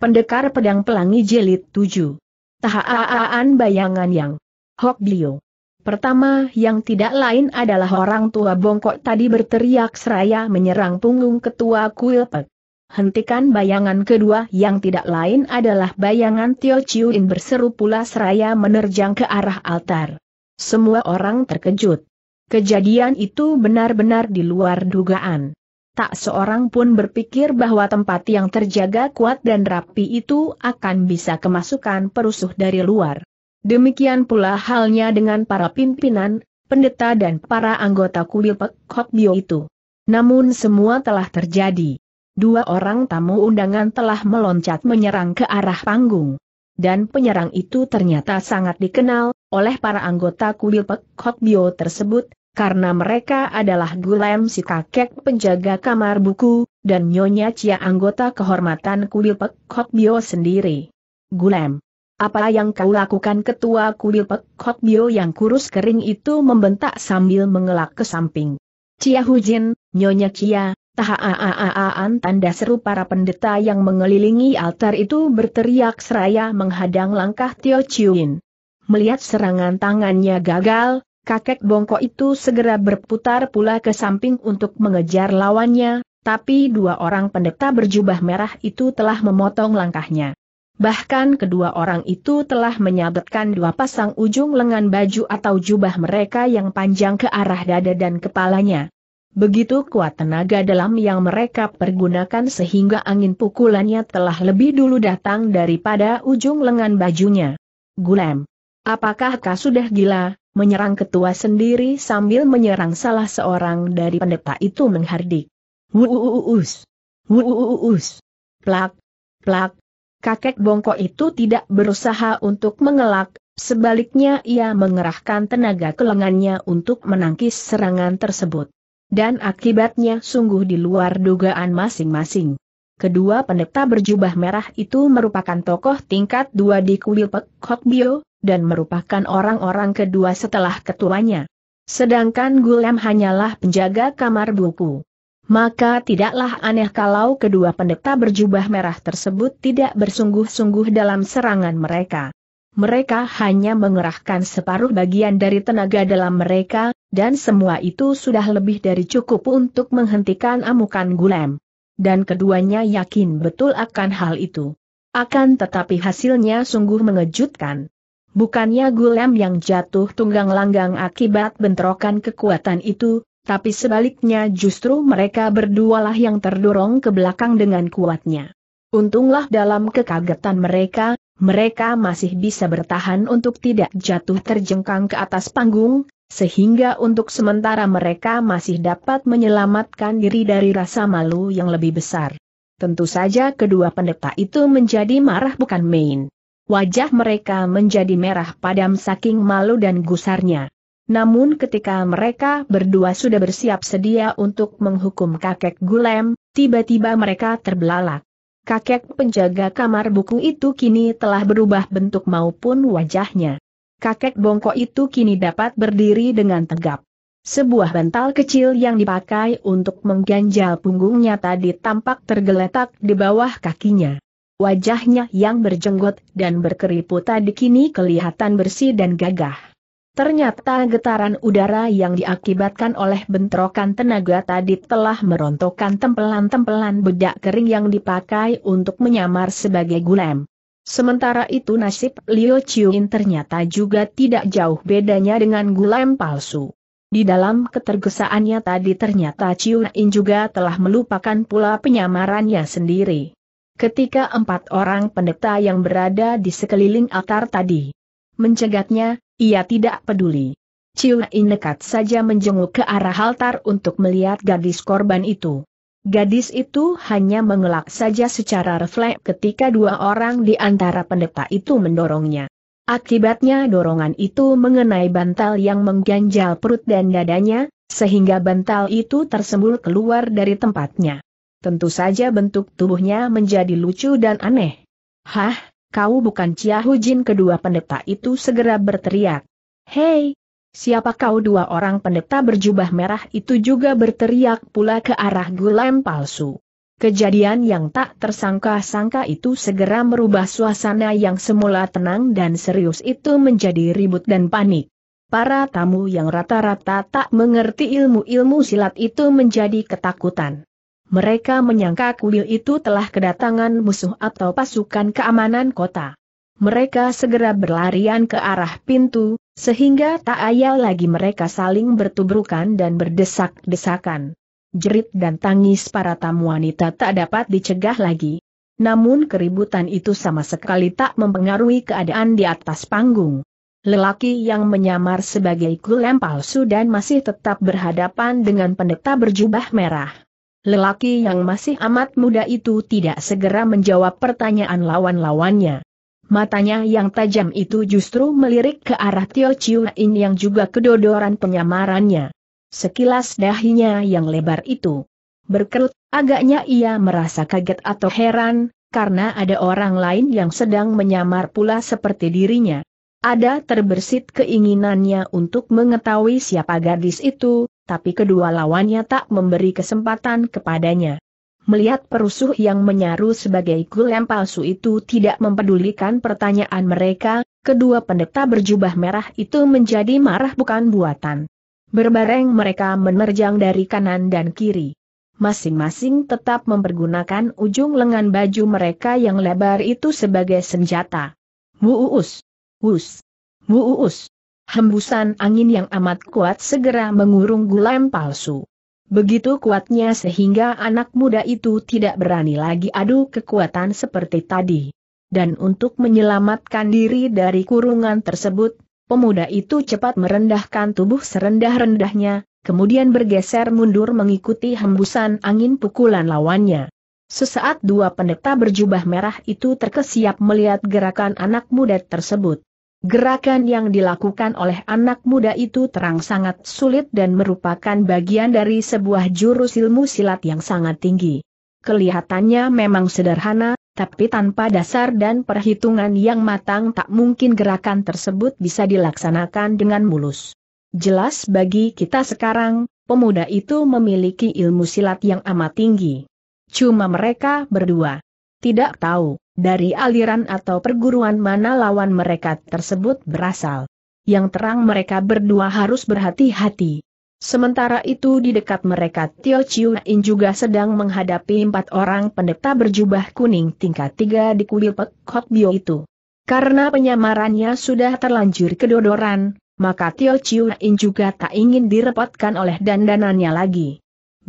Pendekar Pedang Pelangi Jelit 7. Tahaaan bayangan yang Hok Bio. Pertama yang tidak lain adalah orang tua bongkok tadi berteriak seraya menyerang punggung ketua Pek. Hentikan bayangan kedua yang tidak lain adalah bayangan Tio Chiuin berseru pula seraya menerjang ke arah altar. Semua orang terkejut. Kejadian itu benar-benar di luar dugaan tak seorang pun berpikir bahwa tempat yang terjaga kuat dan rapi itu akan bisa kemasukan perusuh dari luar. Demikian pula halnya dengan para pimpinan, pendeta dan para anggota kuil pekot Bio itu. Namun semua telah terjadi. Dua orang tamu undangan telah meloncat menyerang ke arah panggung. Dan penyerang itu ternyata sangat dikenal oleh para anggota kuil pekot Bio tersebut, karena mereka adalah Gulem si kakek penjaga kamar buku, dan Nyonya Cia anggota kehormatan kuil Pek Bio sendiri. Gulem. Apa yang kau lakukan ketua kuil Pek Bio yang kurus kering itu membentak sambil mengelak ke samping. Cia Hujin, Nyonya Cia, tahaaaaan tanda seru para pendeta yang mengelilingi altar itu berteriak seraya menghadang langkah Tio Chiuin. Melihat serangan tangannya gagal, kakek bongko itu segera berputar pula ke samping untuk mengejar lawannya, tapi dua orang pendeta berjubah merah itu telah memotong langkahnya. Bahkan kedua orang itu telah menyabetkan dua pasang ujung lengan baju atau jubah mereka yang panjang ke arah dada dan kepalanya. Begitu kuat tenaga dalam yang mereka pergunakan sehingga angin pukulannya telah lebih dulu datang daripada ujung lengan bajunya. Gulem. Apakah kau sudah gila? menyerang ketua sendiri sambil menyerang salah seorang dari pendeta itu menghardik. Wuuus! Wuuus! Plak! Plak! Kakek bongkok itu tidak berusaha untuk mengelak, sebaliknya ia mengerahkan tenaga kelengannya untuk menangkis serangan tersebut. Dan akibatnya sungguh di luar dugaan masing-masing. Kedua pendeta berjubah merah itu merupakan tokoh tingkat dua di kuil Pek Bio, dan merupakan orang-orang kedua setelah ketuanya. Sedangkan Gulam hanyalah penjaga kamar buku. Maka tidaklah aneh kalau kedua pendeta berjubah merah tersebut tidak bersungguh-sungguh dalam serangan mereka. Mereka hanya mengerahkan separuh bagian dari tenaga dalam mereka, dan semua itu sudah lebih dari cukup untuk menghentikan amukan Gulam dan keduanya yakin betul akan hal itu. Akan tetapi hasilnya sungguh mengejutkan. Bukannya Gulem yang jatuh tunggang langgang akibat bentrokan kekuatan itu, tapi sebaliknya justru mereka berdualah yang terdorong ke belakang dengan kuatnya. Untunglah dalam kekagetan mereka, mereka masih bisa bertahan untuk tidak jatuh terjengkang ke atas panggung, sehingga untuk sementara mereka masih dapat menyelamatkan diri dari rasa malu yang lebih besar. Tentu saja kedua pendeta itu menjadi marah bukan main. Wajah mereka menjadi merah padam saking malu dan gusarnya. Namun ketika mereka berdua sudah bersiap sedia untuk menghukum kakek Gulem, tiba-tiba mereka terbelalak. Kakek penjaga kamar buku itu kini telah berubah bentuk maupun wajahnya kakek bongkok itu kini dapat berdiri dengan tegap. Sebuah bantal kecil yang dipakai untuk mengganjal punggungnya tadi tampak tergeletak di bawah kakinya. Wajahnya yang berjenggot dan berkeriput tadi kini kelihatan bersih dan gagah. Ternyata getaran udara yang diakibatkan oleh bentrokan tenaga tadi telah merontokkan tempelan-tempelan bedak kering yang dipakai untuk menyamar sebagai gulem. Sementara itu nasib Liu Chiuin ternyata juga tidak jauh bedanya dengan gulem palsu. Di dalam ketergesaannya tadi ternyata Chiuin juga telah melupakan pula penyamarannya sendiri. Ketika empat orang pendeta yang berada di sekeliling altar tadi mencegatnya, ia tidak peduli. Chiuin nekat saja menjenguk ke arah altar untuk melihat gadis korban itu. Gadis itu hanya mengelak saja secara refleks ketika dua orang di antara pendeta itu mendorongnya. Akibatnya dorongan itu mengenai bantal yang mengganjal perut dan dadanya, sehingga bantal itu tersembul keluar dari tempatnya. Tentu saja bentuk tubuhnya menjadi lucu dan aneh. Hah, kau bukan Ciahu Hujin kedua pendeta itu segera berteriak. Hei, Siapa kau dua orang pendeta berjubah merah itu juga berteriak pula ke arah Gulam palsu. Kejadian yang tak tersangka-sangka itu segera merubah suasana yang semula tenang dan serius itu menjadi ribut dan panik. Para tamu yang rata-rata tak mengerti ilmu-ilmu silat itu menjadi ketakutan. Mereka menyangka kuil itu telah kedatangan musuh atau pasukan keamanan kota. Mereka segera berlarian ke arah pintu, sehingga tak ayal lagi mereka saling bertubrukan dan berdesak-desakan. Jerit dan tangis para tamu wanita tak dapat dicegah lagi. Namun keributan itu sama sekali tak mempengaruhi keadaan di atas panggung. Lelaki yang menyamar sebagai kulem palsu dan masih tetap berhadapan dengan pendeta berjubah merah. Lelaki yang masih amat muda itu tidak segera menjawab pertanyaan lawan-lawannya. Matanya yang tajam itu justru melirik ke arah Tio Chiu yang juga kedodoran penyamarannya. Sekilas dahinya yang lebar itu berkerut, agaknya ia merasa kaget atau heran, karena ada orang lain yang sedang menyamar pula seperti dirinya. Ada terbersit keinginannya untuk mengetahui siapa gadis itu, tapi kedua lawannya tak memberi kesempatan kepadanya. Melihat perusuh yang menyaru sebagai gulem palsu itu tidak mempedulikan pertanyaan mereka, kedua pendeta berjubah merah itu menjadi marah bukan buatan. Berbareng mereka menerjang dari kanan dan kiri. Masing-masing tetap mempergunakan ujung lengan baju mereka yang lebar itu sebagai senjata. Wuus! Wuus! Wuus! Hembusan angin yang amat kuat segera mengurung gulem palsu. Begitu kuatnya sehingga anak muda itu tidak berani lagi adu kekuatan seperti tadi. Dan untuk menyelamatkan diri dari kurungan tersebut, pemuda itu cepat merendahkan tubuh serendah-rendahnya, kemudian bergeser mundur mengikuti hembusan angin pukulan lawannya. Sesaat dua pendeta berjubah merah itu terkesiap melihat gerakan anak muda tersebut. Gerakan yang dilakukan oleh anak muda itu terang sangat sulit dan merupakan bagian dari sebuah jurus ilmu silat yang sangat tinggi. Kelihatannya memang sederhana, tapi tanpa dasar dan perhitungan yang matang tak mungkin gerakan tersebut bisa dilaksanakan dengan mulus. Jelas bagi kita sekarang, pemuda itu memiliki ilmu silat yang amat tinggi. Cuma mereka berdua tidak tahu dari aliran atau perguruan mana lawan mereka tersebut berasal. Yang terang mereka berdua harus berhati-hati. Sementara itu di dekat mereka Tio Chiu In juga sedang menghadapi empat orang pendeta berjubah kuning tingkat tiga di kuil Pek Hok Bio itu. Karena penyamarannya sudah terlanjur kedodoran, maka Tio Chiu In juga tak ingin direpotkan oleh dandanannya lagi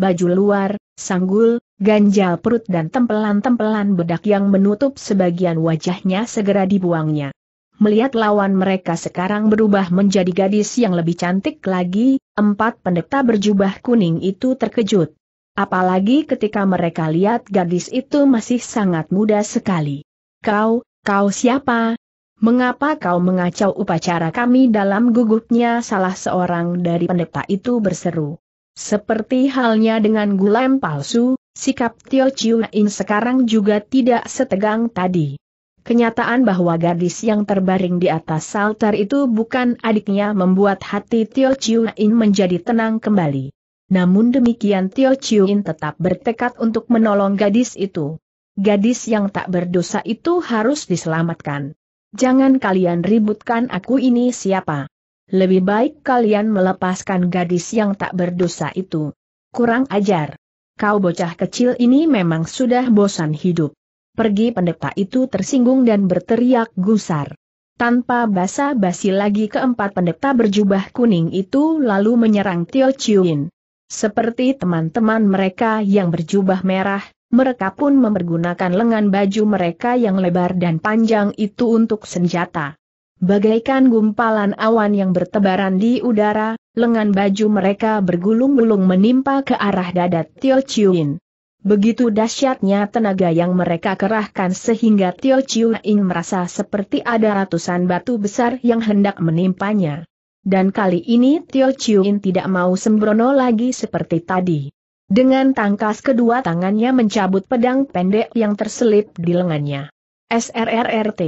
baju luar, sanggul, ganjal perut dan tempelan-tempelan bedak yang menutup sebagian wajahnya segera dibuangnya. Melihat lawan mereka sekarang berubah menjadi gadis yang lebih cantik lagi, empat pendeta berjubah kuning itu terkejut. Apalagi ketika mereka lihat gadis itu masih sangat muda sekali. Kau, kau siapa? Mengapa kau mengacau upacara kami dalam gugupnya salah seorang dari pendeta itu berseru. Seperti halnya dengan gulem palsu, sikap Tio Chiu In sekarang juga tidak setegang tadi. Kenyataan bahwa gadis yang terbaring di atas salter itu bukan adiknya membuat hati Tio Chiu In menjadi tenang kembali. Namun demikian Tio Chiu In tetap bertekad untuk menolong gadis itu. Gadis yang tak berdosa itu harus diselamatkan. Jangan kalian ributkan aku ini siapa. Lebih baik kalian melepaskan gadis yang tak berdosa itu. Kurang ajar. Kau bocah kecil ini memang sudah bosan hidup. Pergi pendeta itu tersinggung dan berteriak gusar. Tanpa basa-basi lagi keempat pendeta berjubah kuning itu lalu menyerang Tio Chiuin. Seperti teman-teman mereka yang berjubah merah, mereka pun mempergunakan lengan baju mereka yang lebar dan panjang itu untuk senjata. Bagaikan gumpalan awan yang bertebaran di udara, lengan baju mereka bergulung-gulung menimpa ke arah dada Tio Chiuin. Begitu dahsyatnya tenaga yang mereka kerahkan sehingga Tio Chiuin merasa seperti ada ratusan batu besar yang hendak menimpanya. Dan kali ini Tio Chiuin tidak mau sembrono lagi seperti tadi. Dengan tangkas kedua tangannya mencabut pedang pendek yang terselip di lengannya. SRRRT.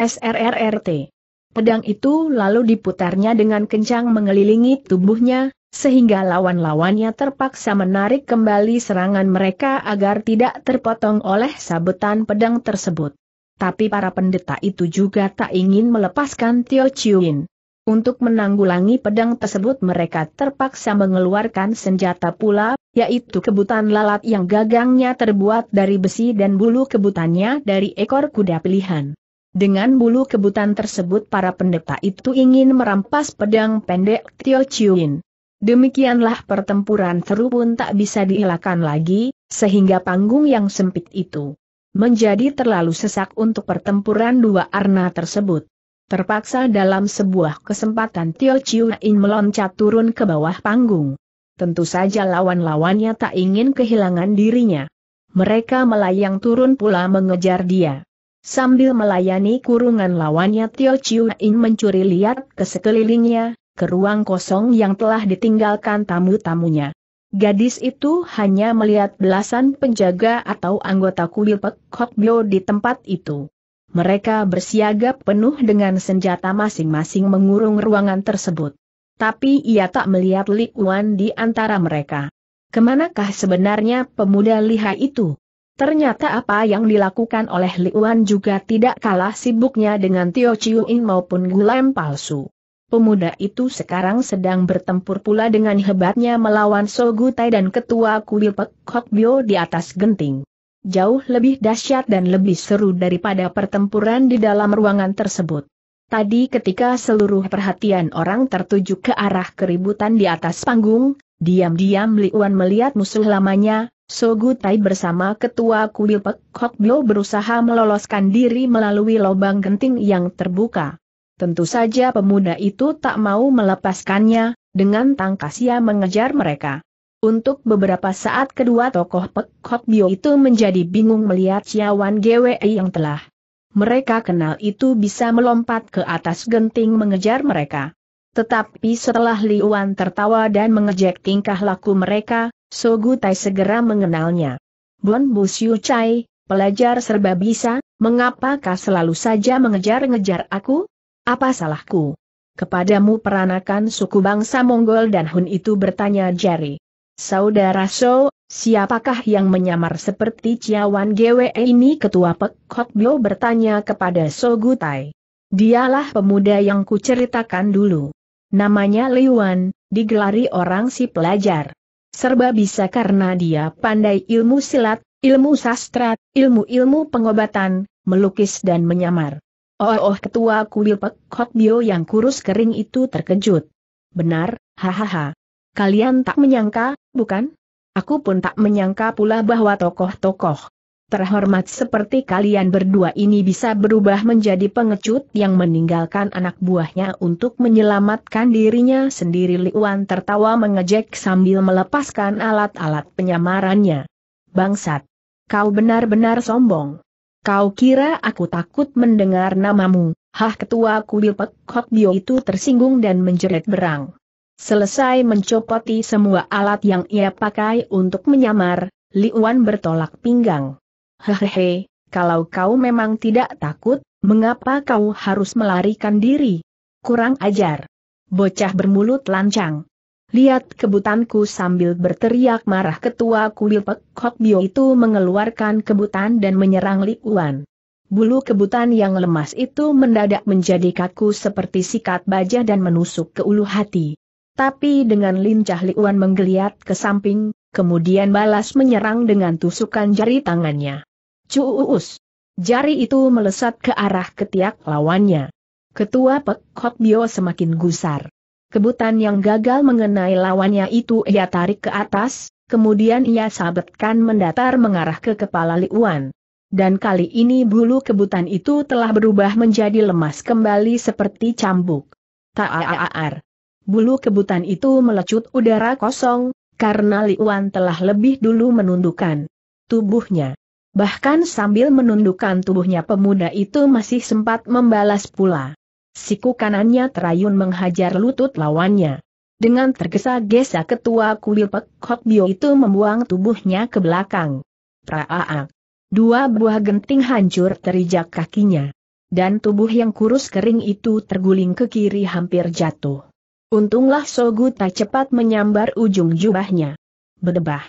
SRRRT. Pedang itu lalu diputarnya dengan kencang mengelilingi tubuhnya, sehingga lawan-lawannya terpaksa menarik kembali serangan mereka agar tidak terpotong oleh sabetan pedang tersebut. Tapi para pendeta itu juga tak ingin melepaskan Tio Chiuin. Untuk menanggulangi pedang tersebut mereka terpaksa mengeluarkan senjata pula, yaitu kebutan lalat yang gagangnya terbuat dari besi dan bulu kebutannya dari ekor kuda pilihan. Dengan bulu kebutan tersebut para pendeta itu ingin merampas pedang pendek Tio Chiuin. Demikianlah pertempuran seru pun tak bisa dielakkan lagi, sehingga panggung yang sempit itu menjadi terlalu sesak untuk pertempuran dua arna tersebut. Terpaksa dalam sebuah kesempatan Tio Chiuin meloncat turun ke bawah panggung. Tentu saja lawan-lawannya tak ingin kehilangan dirinya. Mereka melayang turun pula mengejar dia. Sambil melayani kurungan lawannya Tio Chiu In mencuri lihat ke sekelilingnya, ke ruang kosong yang telah ditinggalkan tamu-tamunya. Gadis itu hanya melihat belasan penjaga atau anggota kuil Pek Hok Bio di tempat itu. Mereka bersiaga penuh dengan senjata masing-masing mengurung ruangan tersebut. Tapi ia tak melihat Li Wan di antara mereka. Kemanakah sebenarnya pemuda lihai itu? Ternyata apa yang dilakukan oleh Liuan juga tidak kalah sibuknya dengan Tio In maupun Gulem palsu. Pemuda itu sekarang sedang bertempur pula dengan hebatnya melawan Sogutai dan ketua kuil Pek Bio di atas genting. Jauh lebih dahsyat dan lebih seru daripada pertempuran di dalam ruangan tersebut. Tadi ketika seluruh perhatian orang tertuju ke arah keributan di atas panggung, diam-diam Liuan melihat musuh lamanya, Sogutai bersama Ketua Kuil Pek Hokbyo berusaha meloloskan diri melalui lubang genting yang terbuka. Tentu saja pemuda itu tak mau melepaskannya, dengan tangkas ia mengejar mereka. Untuk beberapa saat kedua tokoh Pek Bio itu menjadi bingung melihat Ciawan GWE yang telah mereka kenal itu bisa melompat ke atas genting mengejar mereka. Tetapi setelah Liuan tertawa dan mengejek tingkah laku mereka, Sogu Tai segera mengenalnya. Bon Bu Chai, pelajar serba bisa, mengapakah selalu saja mengejar-ngejar aku? Apa salahku? Kepadamu peranakan suku bangsa Mongol dan Hun itu bertanya Jerry. Saudara So, siapakah yang menyamar seperti Ciawan GWE ini? Ketua Pek Hok bertanya kepada So Tai. Dialah pemuda yang kuceritakan dulu. Namanya Liwan, digelari orang si pelajar. Serba bisa karena dia pandai ilmu silat, ilmu sastra, ilmu-ilmu pengobatan, melukis dan menyamar. Oh, oh ketua kuil Pek Hok Bio yang kurus kering itu terkejut. Benar, hahaha. Kalian tak menyangka, bukan? Aku pun tak menyangka pula bahwa tokoh-tokoh terhormat seperti kalian berdua ini bisa berubah menjadi pengecut yang meninggalkan anak buahnya untuk menyelamatkan dirinya sendiri Liuan tertawa mengejek sambil melepaskan alat-alat penyamarannya. Bangsat! Kau benar-benar sombong. Kau kira aku takut mendengar namamu, hah ketua kuil pekok Bio itu tersinggung dan menjerit berang. Selesai mencopoti semua alat yang ia pakai untuk menyamar, Liuan bertolak pinggang. Hehehe, kalau kau memang tidak takut, mengapa kau harus melarikan diri? Kurang ajar. Bocah bermulut lancang. Lihat kebutanku sambil berteriak marah ketua kuil Pekok Bio itu mengeluarkan kebutan dan menyerang Li Uan. Bulu kebutan yang lemas itu mendadak menjadi kaku seperti sikat baja dan menusuk ke ulu hati. Tapi dengan lincah Li Uan menggeliat ke samping, kemudian balas menyerang dengan tusukan jari tangannya. Cuus! Jari itu melesat ke arah ketiak lawannya. Ketua Pek Hot Bio semakin gusar. Kebutan yang gagal mengenai lawannya itu ia tarik ke atas, kemudian ia sabetkan mendatar mengarah ke kepala Liuan. Dan kali ini bulu kebutan itu telah berubah menjadi lemas kembali seperti cambuk. Taaar. Bulu kebutan itu melecut udara kosong, karena Liuan telah lebih dulu menundukkan tubuhnya. Bahkan sambil menundukkan tubuhnya pemuda itu masih sempat membalas pula. Siku kanannya terayun menghajar lutut lawannya. Dengan tergesa-gesa ketua kuil Pek Bio itu membuang tubuhnya ke belakang. Praaak. Dua buah genting hancur terijak kakinya. Dan tubuh yang kurus kering itu terguling ke kiri hampir jatuh. Untunglah Sogu tak cepat menyambar ujung jubahnya. Bedebah.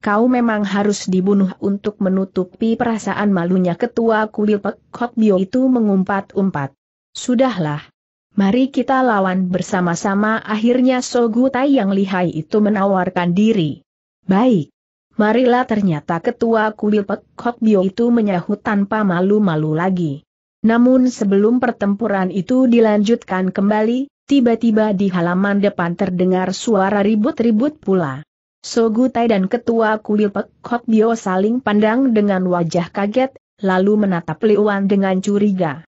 Kau memang harus dibunuh untuk menutupi perasaan malunya ketua kuil Pek Bio itu mengumpat-umpat. Sudahlah. Mari kita lawan bersama-sama akhirnya Sogu Tai yang lihai itu menawarkan diri. Baik. Marilah ternyata ketua kuil Pek Bio itu menyahut tanpa malu-malu lagi. Namun sebelum pertempuran itu dilanjutkan kembali, Tiba-tiba di halaman depan terdengar suara ribut-ribut pula. Sogutai dan ketua kuil Pekok Bio saling pandang dengan wajah kaget, lalu menatap Liuan dengan curiga.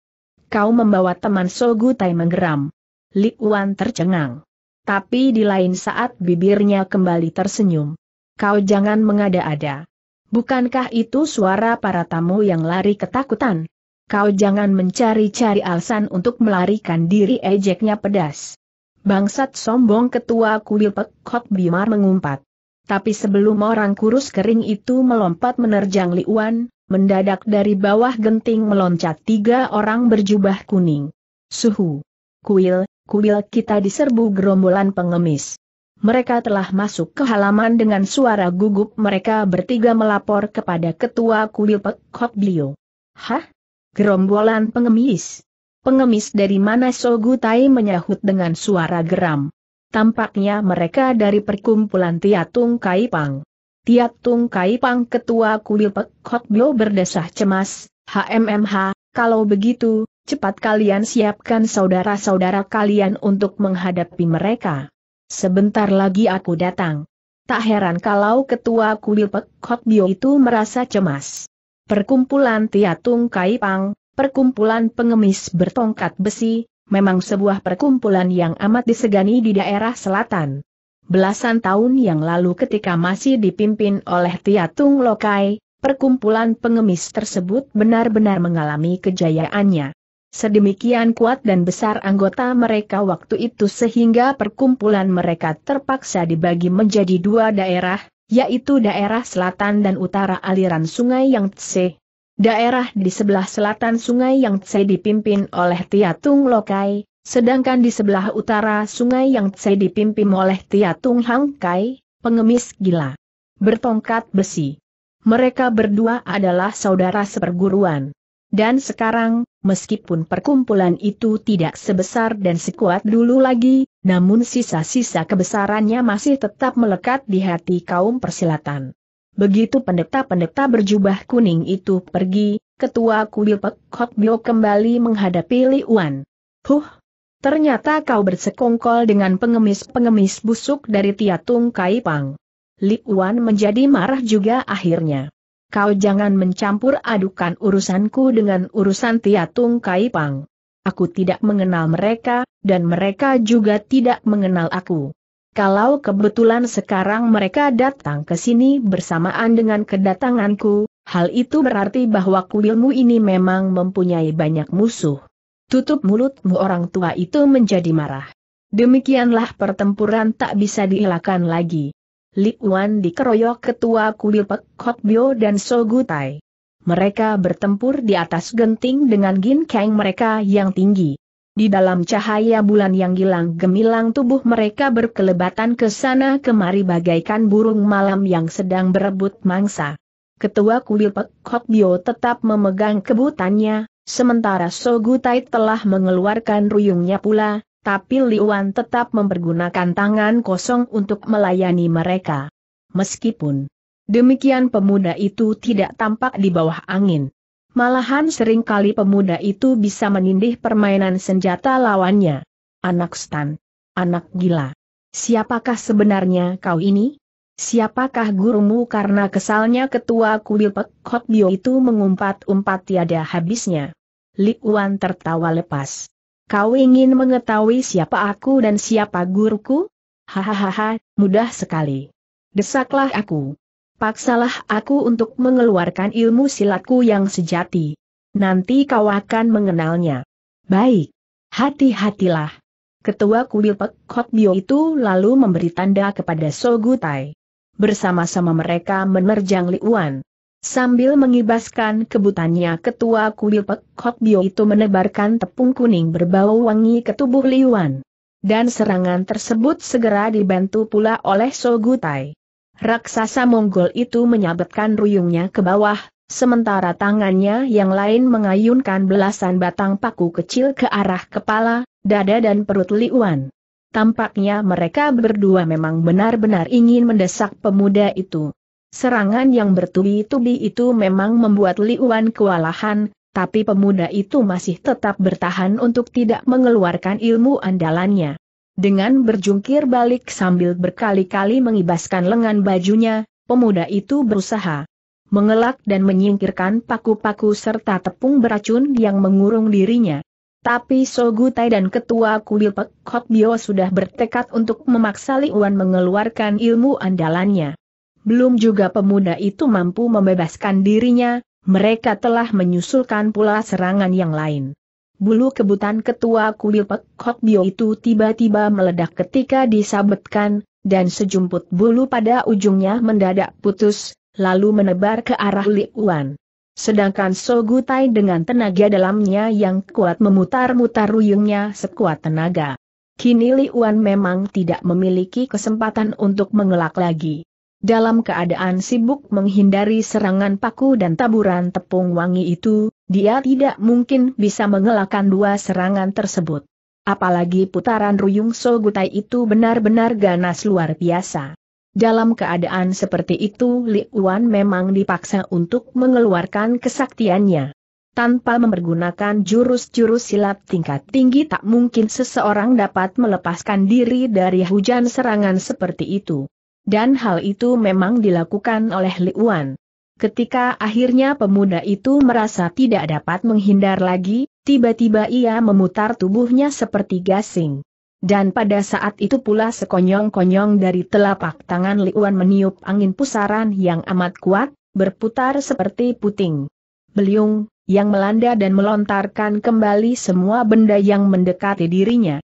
Kau membawa teman Sogutai menggeram. Liuan tercengang. Tapi di lain saat bibirnya kembali tersenyum. Kau jangan mengada-ada. Bukankah itu suara para tamu yang lari ketakutan? Kau jangan mencari-cari alasan untuk melarikan diri ejeknya pedas. Bangsat sombong ketua kuil pekok Bimar mengumpat. Tapi sebelum orang kurus kering itu melompat menerjang Liuan, mendadak dari bawah genting meloncat tiga orang berjubah kuning. Suhu. Kuil, kuil kita diserbu gerombolan pengemis. Mereka telah masuk ke halaman dengan suara gugup mereka bertiga melapor kepada ketua kuil pekok beliau. Hah? gerombolan pengemis. Pengemis dari mana Sogutai menyahut dengan suara geram. Tampaknya mereka dari perkumpulan Tiatung Kaipang. Tiatung Kaipang ketua kuil Pek berdesah cemas, HMMH, kalau begitu, cepat kalian siapkan saudara-saudara kalian untuk menghadapi mereka. Sebentar lagi aku datang. Tak heran kalau ketua kuil Pek Bio itu merasa cemas perkumpulan Tiatung Kaipang, perkumpulan pengemis bertongkat besi, memang sebuah perkumpulan yang amat disegani di daerah selatan. Belasan tahun yang lalu ketika masih dipimpin oleh Tiatung Lokai, perkumpulan pengemis tersebut benar-benar mengalami kejayaannya. Sedemikian kuat dan besar anggota mereka waktu itu sehingga perkumpulan mereka terpaksa dibagi menjadi dua daerah, yaitu daerah selatan dan utara aliran sungai yang Tse. Daerah di sebelah selatan sungai yang Tse dipimpin oleh Tiatung Lokai, sedangkan di sebelah utara sungai yang Tse dipimpin oleh Tiatung Hangkai, pengemis gila. Bertongkat besi. Mereka berdua adalah saudara seperguruan. Dan sekarang, meskipun perkumpulan itu tidak sebesar dan sekuat dulu lagi, namun sisa-sisa kebesarannya masih tetap melekat di hati kaum persilatan. Begitu pendeta-pendeta berjubah kuning itu pergi, ketua kuil Pekok Bio kembali menghadapi Li Wan. Huh, ternyata kau bersekongkol dengan pengemis-pengemis busuk dari Tiatung Kaipang. Li Wan menjadi marah juga akhirnya kau jangan mencampur adukan urusanku dengan urusan Tiatung Pang. Aku tidak mengenal mereka, dan mereka juga tidak mengenal aku. Kalau kebetulan sekarang mereka datang ke sini bersamaan dengan kedatanganku, hal itu berarti bahwa kuilmu ini memang mempunyai banyak musuh. Tutup mulutmu orang tua itu menjadi marah. Demikianlah pertempuran tak bisa dielakkan lagi. Li Wan dikeroyok ketua kuil Pek Kok Bio dan Sogutai. Mereka bertempur di atas genting dengan keng mereka yang tinggi. Di dalam cahaya bulan yang hilang gemilang tubuh mereka berkelebatan ke sana kemari bagaikan burung malam yang sedang berebut mangsa. Ketua kuil Pek Kok Bio tetap memegang kebutannya, sementara Sogutai telah mengeluarkan ruyungnya pula, tapi Liuan tetap mempergunakan tangan kosong untuk melayani mereka. Meskipun demikian pemuda itu tidak tampak di bawah angin. Malahan seringkali pemuda itu bisa menindih permainan senjata lawannya. Anak stan. Anak gila. Siapakah sebenarnya kau ini? Siapakah gurumu karena kesalnya ketua kuil Pek Bio itu mengumpat-umpat tiada habisnya. Li Wan tertawa lepas. Kau ingin mengetahui siapa aku dan siapa guruku? Hahaha, mudah sekali. Desaklah aku. Paksalah aku untuk mengeluarkan ilmu silatku yang sejati. Nanti kau akan mengenalnya. Baik. Hati-hatilah. Ketua kuil Pek Bio itu lalu memberi tanda kepada Sogutai. Bersama-sama mereka menerjang Liuan. Sambil mengibaskan kebutannya ketua kuil Pek Bio itu menebarkan tepung kuning berbau wangi ke tubuh Liuan. Dan serangan tersebut segera dibantu pula oleh Sogutai. Raksasa Monggol itu menyabetkan ruyungnya ke bawah, sementara tangannya yang lain mengayunkan belasan batang paku kecil ke arah kepala, dada dan perut Liuan. Tampaknya mereka berdua memang benar-benar ingin mendesak pemuda itu. Serangan yang bertubi-tubi itu memang membuat Liuan kewalahan, tapi pemuda itu masih tetap bertahan untuk tidak mengeluarkan ilmu andalannya. Dengan berjungkir balik sambil berkali-kali mengibaskan lengan bajunya, pemuda itu berusaha mengelak dan menyingkirkan paku-paku serta tepung beracun yang mengurung dirinya. Tapi Sogutai dan ketua kuil Pekok Bio sudah bertekad untuk memaksa Liuan mengeluarkan ilmu andalannya. Belum juga pemuda itu mampu membebaskan dirinya, mereka telah menyusulkan pula serangan yang lain. Bulu kebutan ketua kuil Pek Bio itu tiba-tiba meledak ketika disabetkan, dan sejumput bulu pada ujungnya mendadak putus, lalu menebar ke arah Liuan. Sedangkan Sogutai dengan tenaga dalamnya yang kuat memutar-mutar ruyungnya sekuat tenaga. Kini Liuan memang tidak memiliki kesempatan untuk mengelak lagi. Dalam keadaan sibuk menghindari serangan paku dan taburan tepung wangi itu, dia tidak mungkin bisa mengelakkan dua serangan tersebut. Apalagi putaran ruyung Sogutai itu benar-benar ganas luar biasa. Dalam keadaan seperti itu Li Wan memang dipaksa untuk mengeluarkan kesaktiannya. Tanpa mempergunakan jurus-jurus silat tingkat tinggi tak mungkin seseorang dapat melepaskan diri dari hujan serangan seperti itu. Dan hal itu memang dilakukan oleh Liuan. Ketika akhirnya pemuda itu merasa tidak dapat menghindar lagi, tiba-tiba ia memutar tubuhnya seperti gasing. Dan pada saat itu pula sekonyong-konyong dari telapak tangan Liuan meniup angin pusaran yang amat kuat, berputar seperti puting. Beliung, yang melanda dan melontarkan kembali semua benda yang mendekati dirinya.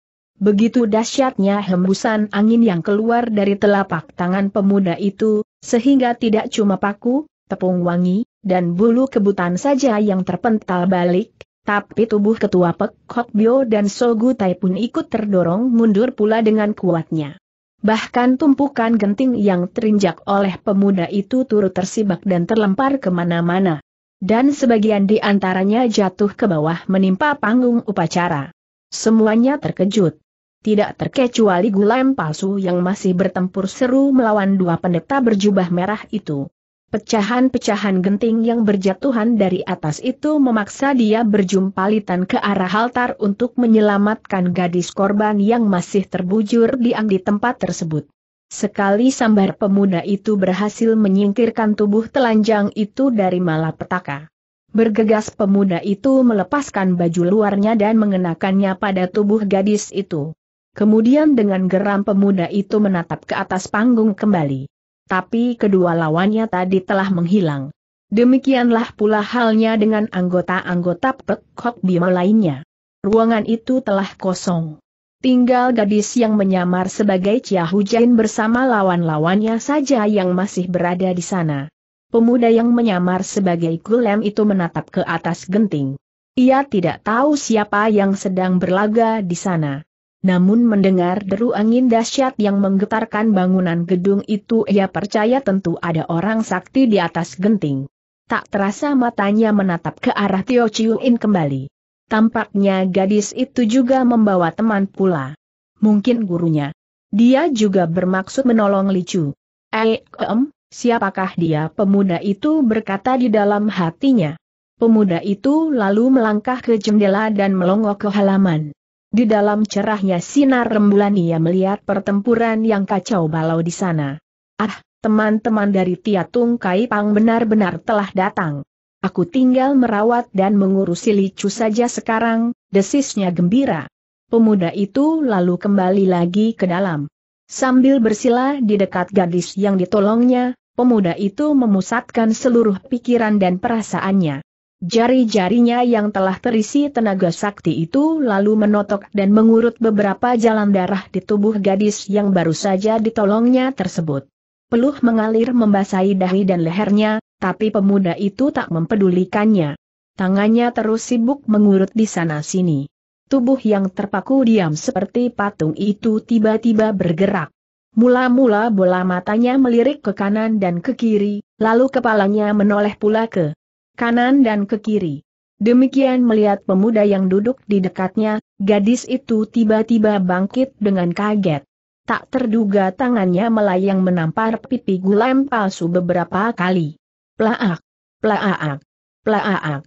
Begitu dahsyatnya hembusan angin yang keluar dari telapak tangan pemuda itu, sehingga tidak cuma paku, tepung wangi, dan bulu kebutan saja yang terpental balik, tapi tubuh ketua Pek Kok Bio dan Sogu Tai pun ikut terdorong mundur pula dengan kuatnya. Bahkan tumpukan genting yang terinjak oleh pemuda itu turut tersibak dan terlempar kemana-mana. Dan sebagian di antaranya jatuh ke bawah menimpa panggung upacara. Semuanya terkejut tidak terkecuali gulem palsu yang masih bertempur seru melawan dua pendeta berjubah merah itu. Pecahan-pecahan genting yang berjatuhan dari atas itu memaksa dia berjumpalitan ke arah altar untuk menyelamatkan gadis korban yang masih terbujur diam di tempat tersebut. Sekali sambar pemuda itu berhasil menyingkirkan tubuh telanjang itu dari malapetaka. Bergegas pemuda itu melepaskan baju luarnya dan mengenakannya pada tubuh gadis itu. Kemudian dengan geram pemuda itu menatap ke atas panggung kembali. Tapi kedua lawannya tadi telah menghilang. Demikianlah pula halnya dengan anggota-anggota Pekok Bima lainnya. Ruangan itu telah kosong. Tinggal gadis yang menyamar sebagai Chia Hujain bersama lawan-lawannya saja yang masih berada di sana. Pemuda yang menyamar sebagai Gulem itu menatap ke atas genting. Ia tidak tahu siapa yang sedang berlaga di sana. Namun mendengar deru angin dahsyat yang menggetarkan bangunan gedung itu ia percaya tentu ada orang sakti di atas genting. Tak terasa matanya menatap ke arah Tio Chiuin kembali. Tampaknya gadis itu juga membawa teman pula. Mungkin gurunya. Dia juga bermaksud menolong Licu. Eem, eh, siapakah dia pemuda itu berkata di dalam hatinya. Pemuda itu lalu melangkah ke jendela dan melongok ke halaman. Di dalam cerahnya sinar rembulan ia melihat pertempuran yang kacau balau di sana. Ah, teman-teman dari Tiatung Kai Pang benar-benar telah datang. Aku tinggal merawat dan mengurusi licu saja sekarang, desisnya gembira. Pemuda itu lalu kembali lagi ke dalam. Sambil bersila di dekat gadis yang ditolongnya, pemuda itu memusatkan seluruh pikiran dan perasaannya. Jari-jarinya yang telah terisi tenaga sakti itu lalu menotok dan mengurut beberapa jalan darah di tubuh gadis yang baru saja ditolongnya tersebut. Peluh mengalir membasahi dahi dan lehernya, tapi pemuda itu tak mempedulikannya. Tangannya terus sibuk mengurut di sana-sini. Tubuh yang terpaku diam seperti patung itu tiba-tiba bergerak. Mula-mula bola matanya melirik ke kanan dan ke kiri, lalu kepalanya menoleh pula ke kanan dan ke kiri. Demikian melihat pemuda yang duduk di dekatnya, gadis itu tiba-tiba bangkit dengan kaget. Tak terduga tangannya melayang menampar pipi gulem palsu beberapa kali. Plaak, plaak, plaak.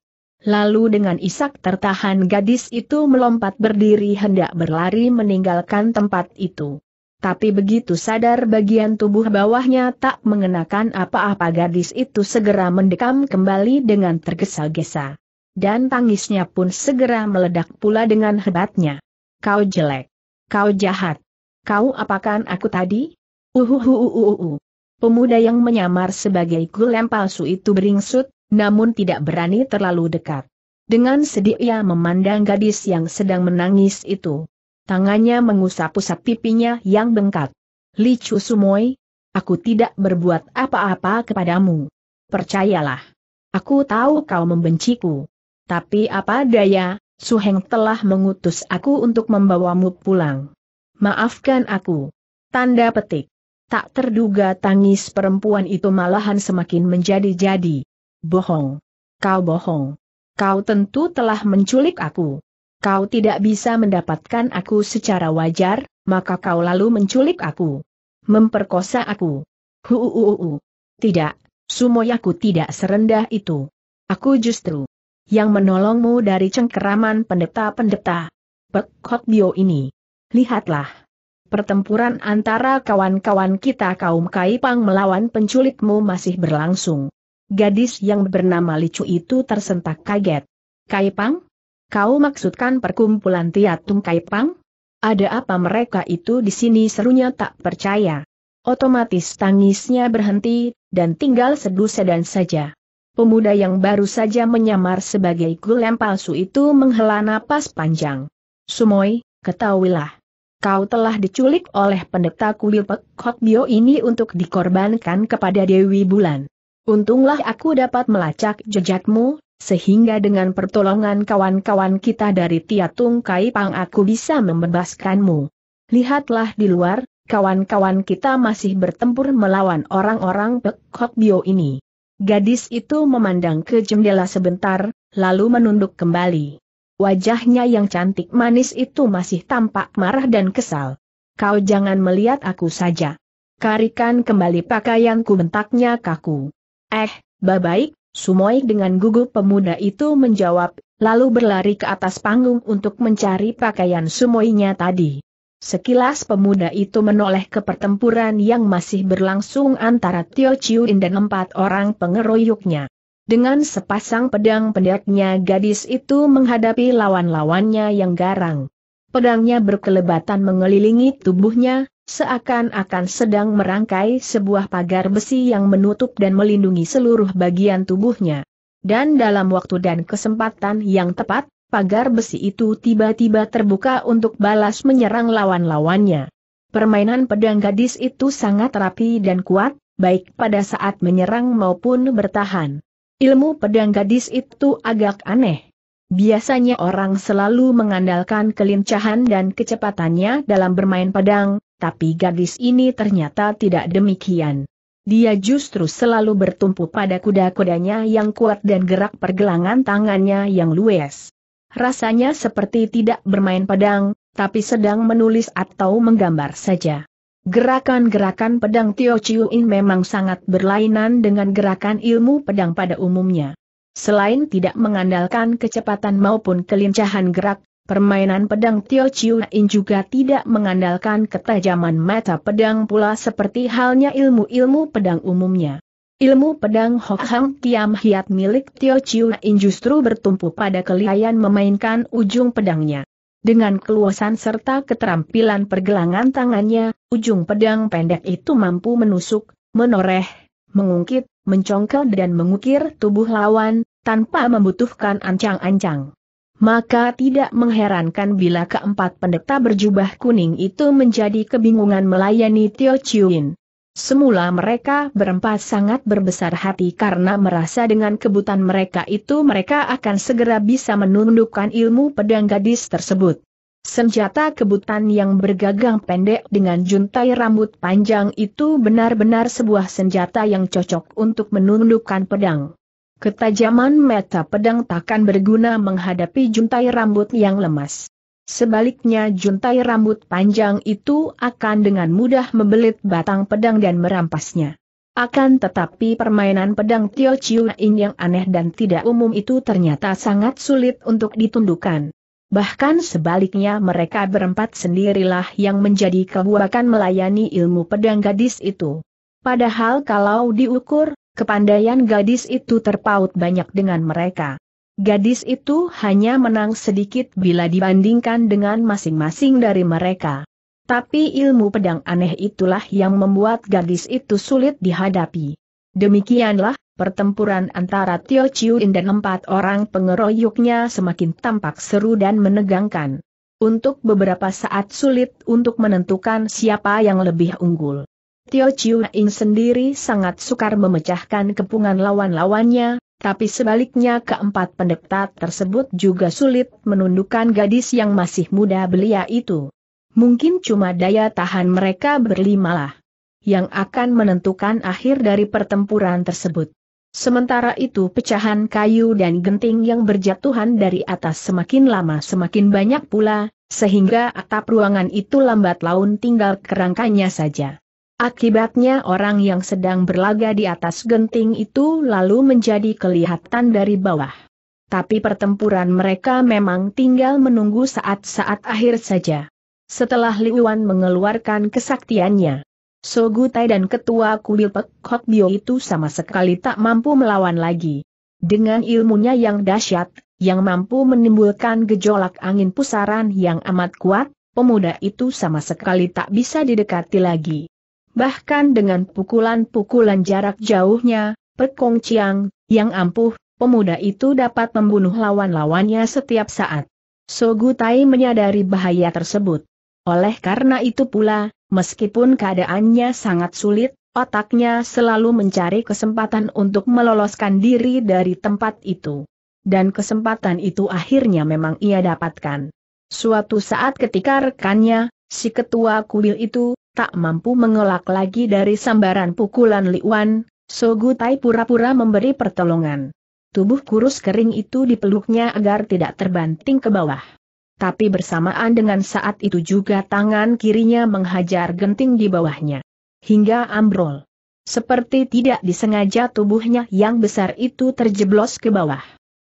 Lalu dengan isak tertahan gadis itu melompat berdiri hendak berlari meninggalkan tempat itu tapi begitu sadar bagian tubuh bawahnya tak mengenakan apa-apa gadis itu segera mendekam kembali dengan tergesa-gesa. Dan tangisnya pun segera meledak pula dengan hebatnya. Kau jelek. Kau jahat. Kau apakan aku tadi? Uhuhuhuhuhu. Pemuda yang menyamar sebagai gulem palsu itu beringsut, namun tidak berani terlalu dekat. Dengan sedih ia memandang gadis yang sedang menangis itu. Tangannya mengusap-usap pipinya yang bengkak. Li Chu Sumoy, aku tidak berbuat apa-apa kepadamu. Percayalah. Aku tahu kau membenciku. Tapi apa daya, Su Heng telah mengutus aku untuk membawamu pulang. Maafkan aku. Tanda petik. Tak terduga tangis perempuan itu malahan semakin menjadi-jadi. Bohong. Kau bohong. Kau tentu telah menculik aku kau tidak bisa mendapatkan aku secara wajar, maka kau lalu menculik aku. Memperkosa aku. Huuuu. Tidak, Sumoyaku tidak serendah itu. Aku justru yang menolongmu dari cengkeraman pendeta-pendeta. Pek Bio ini. Lihatlah. Pertempuran antara kawan-kawan kita kaum Kaipang melawan penculikmu masih berlangsung. Gadis yang bernama Licu itu tersentak kaget. Kaipang? Kau maksudkan perkumpulan Tiatung Kaipang? Ada apa mereka itu di sini serunya tak percaya. Otomatis tangisnya berhenti, dan tinggal seduh sedan saja. Pemuda yang baru saja menyamar sebagai gulem palsu itu menghela napas panjang. Sumoy, ketahuilah. Kau telah diculik oleh pendeta kuil Pek Bio ini untuk dikorbankan kepada Dewi Bulan. Untunglah aku dapat melacak jejakmu, sehingga dengan pertolongan kawan-kawan kita dari Tiatung Kai Pang aku bisa membebaskanmu. Lihatlah di luar, kawan-kawan kita masih bertempur melawan orang-orang Pekok Bio ini. Gadis itu memandang ke jendela sebentar, lalu menunduk kembali. Wajahnya yang cantik manis itu masih tampak marah dan kesal. Kau jangan melihat aku saja. Karikan kembali pakaianku bentaknya kaku. Eh, babaik, Sumoik dengan gugup pemuda itu menjawab, lalu berlari ke atas panggung untuk mencari pakaian sumoinya tadi. Sekilas pemuda itu menoleh ke pertempuran yang masih berlangsung antara Tio Chiuin dan empat orang pengeroyoknya. Dengan sepasang pedang pendeknya gadis itu menghadapi lawan-lawannya yang garang. Pedangnya berkelebatan mengelilingi tubuhnya, Seakan-akan sedang merangkai sebuah pagar besi yang menutup dan melindungi seluruh bagian tubuhnya. Dan dalam waktu dan kesempatan yang tepat, pagar besi itu tiba-tiba terbuka untuk balas menyerang lawan-lawannya. Permainan pedang gadis itu sangat rapi dan kuat, baik pada saat menyerang maupun bertahan. Ilmu pedang gadis itu agak aneh. Biasanya orang selalu mengandalkan kelincahan dan kecepatannya dalam bermain pedang, tapi gadis ini ternyata tidak demikian. Dia justru selalu bertumpu pada kuda-kudanya yang kuat dan gerak pergelangan tangannya yang luas. Rasanya seperti tidak bermain pedang, tapi sedang menulis atau menggambar saja. Gerakan-gerakan pedang Tio Chiu In memang sangat berlainan dengan gerakan ilmu pedang pada umumnya. Selain tidak mengandalkan kecepatan maupun kelincahan gerak, Permainan pedang Tio Chiu In juga tidak mengandalkan ketajaman mata pedang pula seperti halnya ilmu-ilmu pedang umumnya. Ilmu pedang Hok Hang Kiam Hiat milik Tio Chiu In justru bertumpu pada kelihayan memainkan ujung pedangnya. Dengan keluasan serta keterampilan pergelangan tangannya, ujung pedang pendek itu mampu menusuk, menoreh, mengungkit, mencongkel dan mengukir tubuh lawan, tanpa membutuhkan ancang-ancang maka tidak mengherankan bila keempat pendeta berjubah kuning itu menjadi kebingungan melayani Tio Chiuin. Semula mereka berempat sangat berbesar hati karena merasa dengan kebutan mereka itu mereka akan segera bisa menundukkan ilmu pedang gadis tersebut. Senjata kebutan yang bergagang pendek dengan juntai rambut panjang itu benar-benar sebuah senjata yang cocok untuk menundukkan pedang. Ketajaman mata pedang takkan berguna menghadapi juntai rambut yang lemas. Sebaliknya juntai rambut panjang itu akan dengan mudah membelit batang pedang dan merampasnya. Akan tetapi permainan pedang Tio Chiu In yang aneh dan tidak umum itu ternyata sangat sulit untuk ditundukkan. Bahkan sebaliknya mereka berempat sendirilah yang menjadi kebuakan melayani ilmu pedang gadis itu. Padahal kalau diukur, Kepandaian gadis itu terpaut banyak dengan mereka. Gadis itu hanya menang sedikit bila dibandingkan dengan masing-masing dari mereka. Tapi ilmu pedang aneh itulah yang membuat gadis itu sulit dihadapi. Demikianlah, pertempuran antara Tio Chiuin dan empat orang pengeroyoknya semakin tampak seru dan menegangkan. Untuk beberapa saat sulit untuk menentukan siapa yang lebih unggul. Tio Chiu In sendiri sangat sukar memecahkan kepungan lawan-lawannya, tapi sebaliknya keempat pendekta tersebut juga sulit menundukkan gadis yang masih muda belia itu. Mungkin cuma daya tahan mereka berlima lah yang akan menentukan akhir dari pertempuran tersebut. Sementara itu pecahan kayu dan genting yang berjatuhan dari atas semakin lama semakin banyak pula, sehingga atap ruangan itu lambat laun tinggal kerangkanya saja. Akibatnya orang yang sedang berlaga di atas genting itu lalu menjadi kelihatan dari bawah. Tapi pertempuran mereka memang tinggal menunggu saat-saat akhir saja. Setelah Liu Wan mengeluarkan kesaktiannya, Tai dan ketua kuil Pek Bio itu sama sekali tak mampu melawan lagi. Dengan ilmunya yang dahsyat, yang mampu menimbulkan gejolak angin pusaran yang amat kuat, pemuda itu sama sekali tak bisa didekati lagi. Bahkan dengan pukulan-pukulan jarak jauhnya, Pekong Chiang, yang ampuh, pemuda itu dapat membunuh lawan-lawannya setiap saat. Sogutai menyadari bahaya tersebut. Oleh karena itu pula, meskipun keadaannya sangat sulit, otaknya selalu mencari kesempatan untuk meloloskan diri dari tempat itu. Dan kesempatan itu akhirnya memang ia dapatkan. Suatu saat ketika rekannya, si ketua kuil itu, tak mampu mengelak lagi dari sambaran pukulan Liwan, Tai pura-pura memberi pertolongan. Tubuh kurus kering itu dipeluknya agar tidak terbanting ke bawah. Tapi bersamaan dengan saat itu juga tangan kirinya menghajar genting di bawahnya. Hingga ambrol. Seperti tidak disengaja tubuhnya yang besar itu terjeblos ke bawah.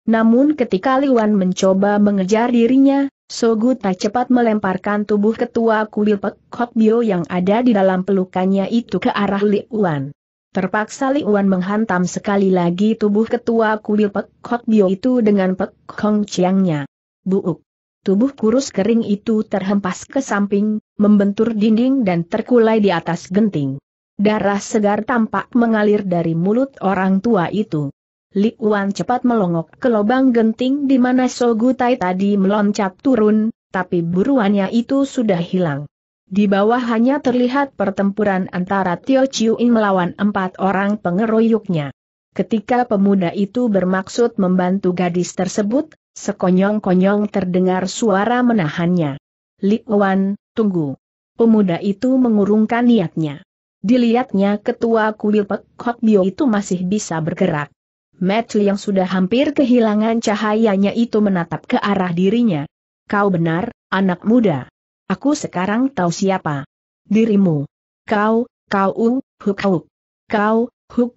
Namun ketika Liwan mencoba mengejar dirinya, tak cepat melemparkan tubuh ketua kuil Pek Bio yang ada di dalam pelukannya itu ke arah Liwan. Terpaksa Liwan menghantam sekali lagi tubuh ketua kuil Pek Bio itu dengan Pekong Chiangnya. Buuk. Tubuh kurus kering itu terhempas ke samping, membentur dinding dan terkulai di atas genting. Darah segar tampak mengalir dari mulut orang tua itu. Li Wan cepat melongok ke lubang genting di mana Tai tadi meloncat turun, tapi buruannya itu sudah hilang. Di bawah hanya terlihat pertempuran antara Tio Chiu In melawan empat orang pengeroyoknya. Ketika pemuda itu bermaksud membantu gadis tersebut, sekonyong-konyong terdengar suara menahannya. Li Wan, tunggu. Pemuda itu mengurungkan niatnya. Dilihatnya ketua kuil Pek Kok Bio itu masih bisa bergerak. Matthew yang sudah hampir kehilangan cahayanya itu menatap ke arah dirinya. Kau benar, anak muda. Aku sekarang tahu siapa. Dirimu. Kau, kau u, huk huk. Kau, huk.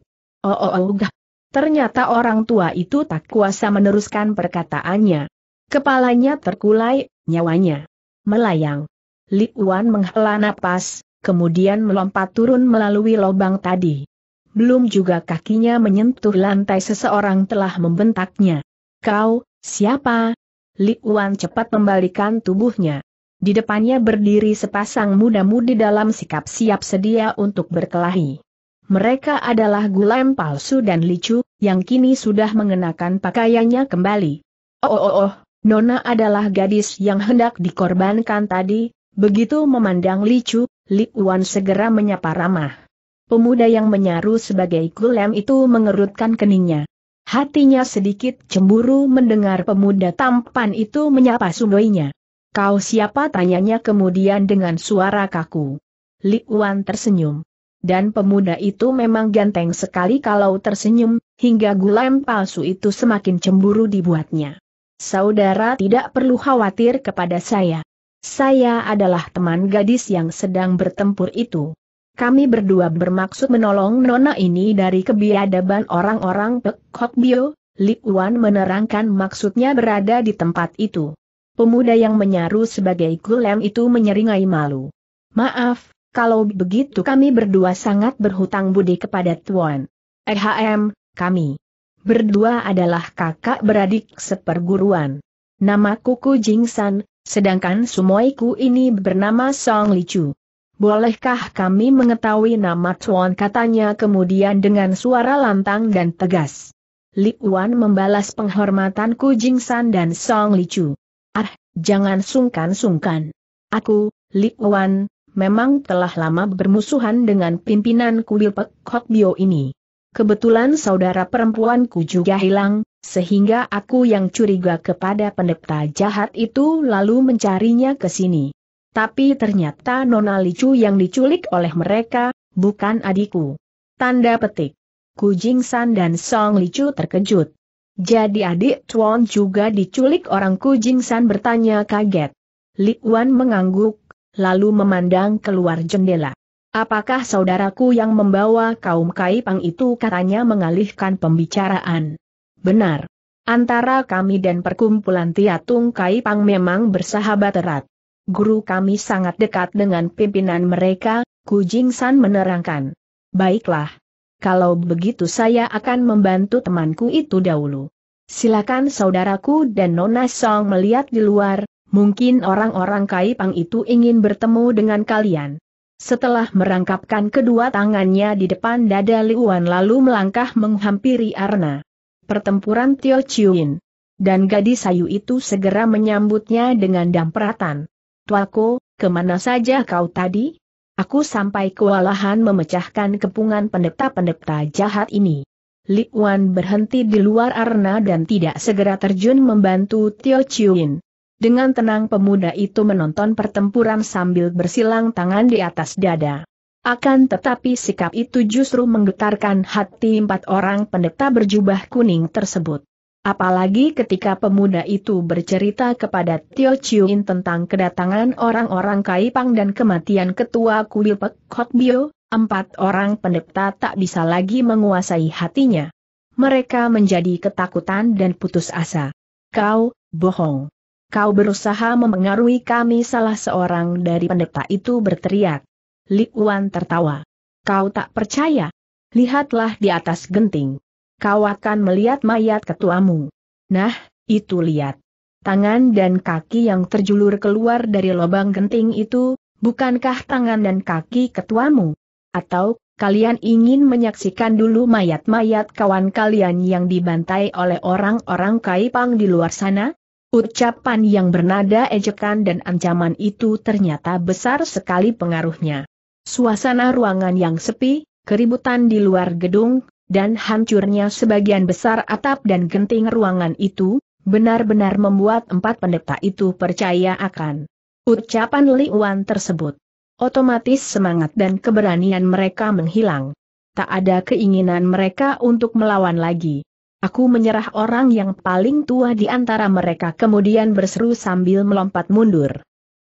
Oh oh oh gah. Ternyata orang tua itu tak kuasa meneruskan perkataannya. Kepalanya terkulai, nyawanya melayang. Li Wan menghela napas, kemudian melompat turun melalui lubang tadi. Belum juga kakinya menyentuh lantai seseorang telah membentaknya. Kau, siapa? Li Wan cepat membalikan tubuhnya. Di depannya berdiri sepasang muda-mudi dalam sikap siap sedia untuk berkelahi. Mereka adalah Gulem palsu dan Licu, yang kini sudah mengenakan pakaiannya kembali. Oh oh oh, Nona adalah gadis yang hendak dikorbankan tadi, begitu memandang Licu, Li Wan segera menyapa ramah. Pemuda yang menyaru sebagai Gulem itu mengerutkan keningnya. Hatinya sedikit cemburu mendengar pemuda tampan itu menyapa sungguhnya. Kau siapa tanyanya kemudian dengan suara kaku. Li Wan tersenyum. Dan pemuda itu memang ganteng sekali kalau tersenyum, hingga gulem palsu itu semakin cemburu dibuatnya. Saudara tidak perlu khawatir kepada saya. Saya adalah teman gadis yang sedang bertempur itu. Kami berdua bermaksud menolong nona ini dari kebiadaban orang-orang Pek Bio, Li Wan menerangkan maksudnya berada di tempat itu. Pemuda yang menyaru sebagai Gulem itu menyeringai malu. Maaf, kalau begitu kami berdua sangat berhutang budi kepada Tuan. EHM, kami. Berdua adalah kakak beradik seperguruan. Namaku Ku Jingsan, sedangkan sumoiku ini bernama Song Li Chu. Bolehkah kami mengetahui nama Chuan katanya kemudian dengan suara lantang dan tegas. Li Wan membalas penghormatan Ku Jing San dan Song Li Chu. Ah, jangan sungkan-sungkan. Aku, Li Wan, memang telah lama bermusuhan dengan pimpinan kuil Pek Hok Bio ini. Kebetulan saudara perempuanku juga hilang, sehingga aku yang curiga kepada pendeta jahat itu lalu mencarinya ke sini. Tapi ternyata Nona Licu yang diculik oleh mereka, bukan adikku. Tanda petik. Ku San dan Song Licu terkejut. Jadi adik Chuan juga diculik orang Ku San bertanya kaget. Li Wan mengangguk, lalu memandang keluar jendela. Apakah saudaraku yang membawa kaum Kaipang itu katanya mengalihkan pembicaraan? Benar. Antara kami dan perkumpulan Tiatung Kaipang memang bersahabat erat guru kami sangat dekat dengan pimpinan mereka, Ku Jing San menerangkan. Baiklah. Kalau begitu saya akan membantu temanku itu dahulu. Silakan saudaraku dan Nona Song melihat di luar, mungkin orang-orang Kai Pang itu ingin bertemu dengan kalian. Setelah merangkapkan kedua tangannya di depan dada Liuan lalu melangkah menghampiri Arna. Pertempuran Tio Chiuin. Dan gadis sayu itu segera menyambutnya dengan damperatan. Tuaku, kemana saja kau tadi? Aku sampai kewalahan memecahkan kepungan pendeta-pendeta jahat ini. Li Wan berhenti di luar arena dan tidak segera terjun membantu Tio Chiuin. Dengan tenang pemuda itu menonton pertempuran sambil bersilang tangan di atas dada. Akan tetapi sikap itu justru menggetarkan hati empat orang pendeta berjubah kuning tersebut. Apalagi ketika pemuda itu bercerita kepada Tio Chiuin tentang kedatangan orang-orang Kaipang dan kematian ketua kuil Pek Hok Bio, empat orang pendeta tak bisa lagi menguasai hatinya. Mereka menjadi ketakutan dan putus asa. Kau, bohong. Kau berusaha memengaruhi kami salah seorang dari pendeta itu berteriak. Li Wan tertawa. Kau tak percaya? Lihatlah di atas genting kau akan melihat mayat ketuamu. Nah, itu lihat. Tangan dan kaki yang terjulur keluar dari lubang genting itu, bukankah tangan dan kaki ketuamu? Atau, kalian ingin menyaksikan dulu mayat-mayat kawan kalian yang dibantai oleh orang-orang kaipang di luar sana? Ucapan yang bernada ejekan dan ancaman itu ternyata besar sekali pengaruhnya. Suasana ruangan yang sepi, keributan di luar gedung, dan hancurnya sebagian besar atap dan genting ruangan itu, benar-benar membuat empat pendeta itu percaya akan ucapan Li Wan tersebut. Otomatis semangat dan keberanian mereka menghilang. Tak ada keinginan mereka untuk melawan lagi. Aku menyerah orang yang paling tua di antara mereka kemudian berseru sambil melompat mundur.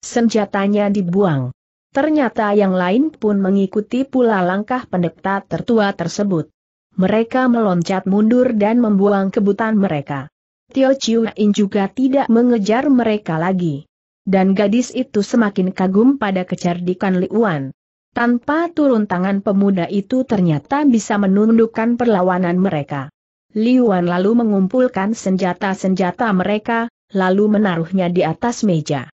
Senjatanya dibuang. Ternyata yang lain pun mengikuti pula langkah pendeta tertua tersebut mereka meloncat mundur dan membuang kebutan mereka. Tio Chiu In juga tidak mengejar mereka lagi. Dan gadis itu semakin kagum pada kecerdikan Liuan. Tanpa turun tangan pemuda itu ternyata bisa menundukkan perlawanan mereka. Liuan lalu mengumpulkan senjata-senjata mereka, lalu menaruhnya di atas meja.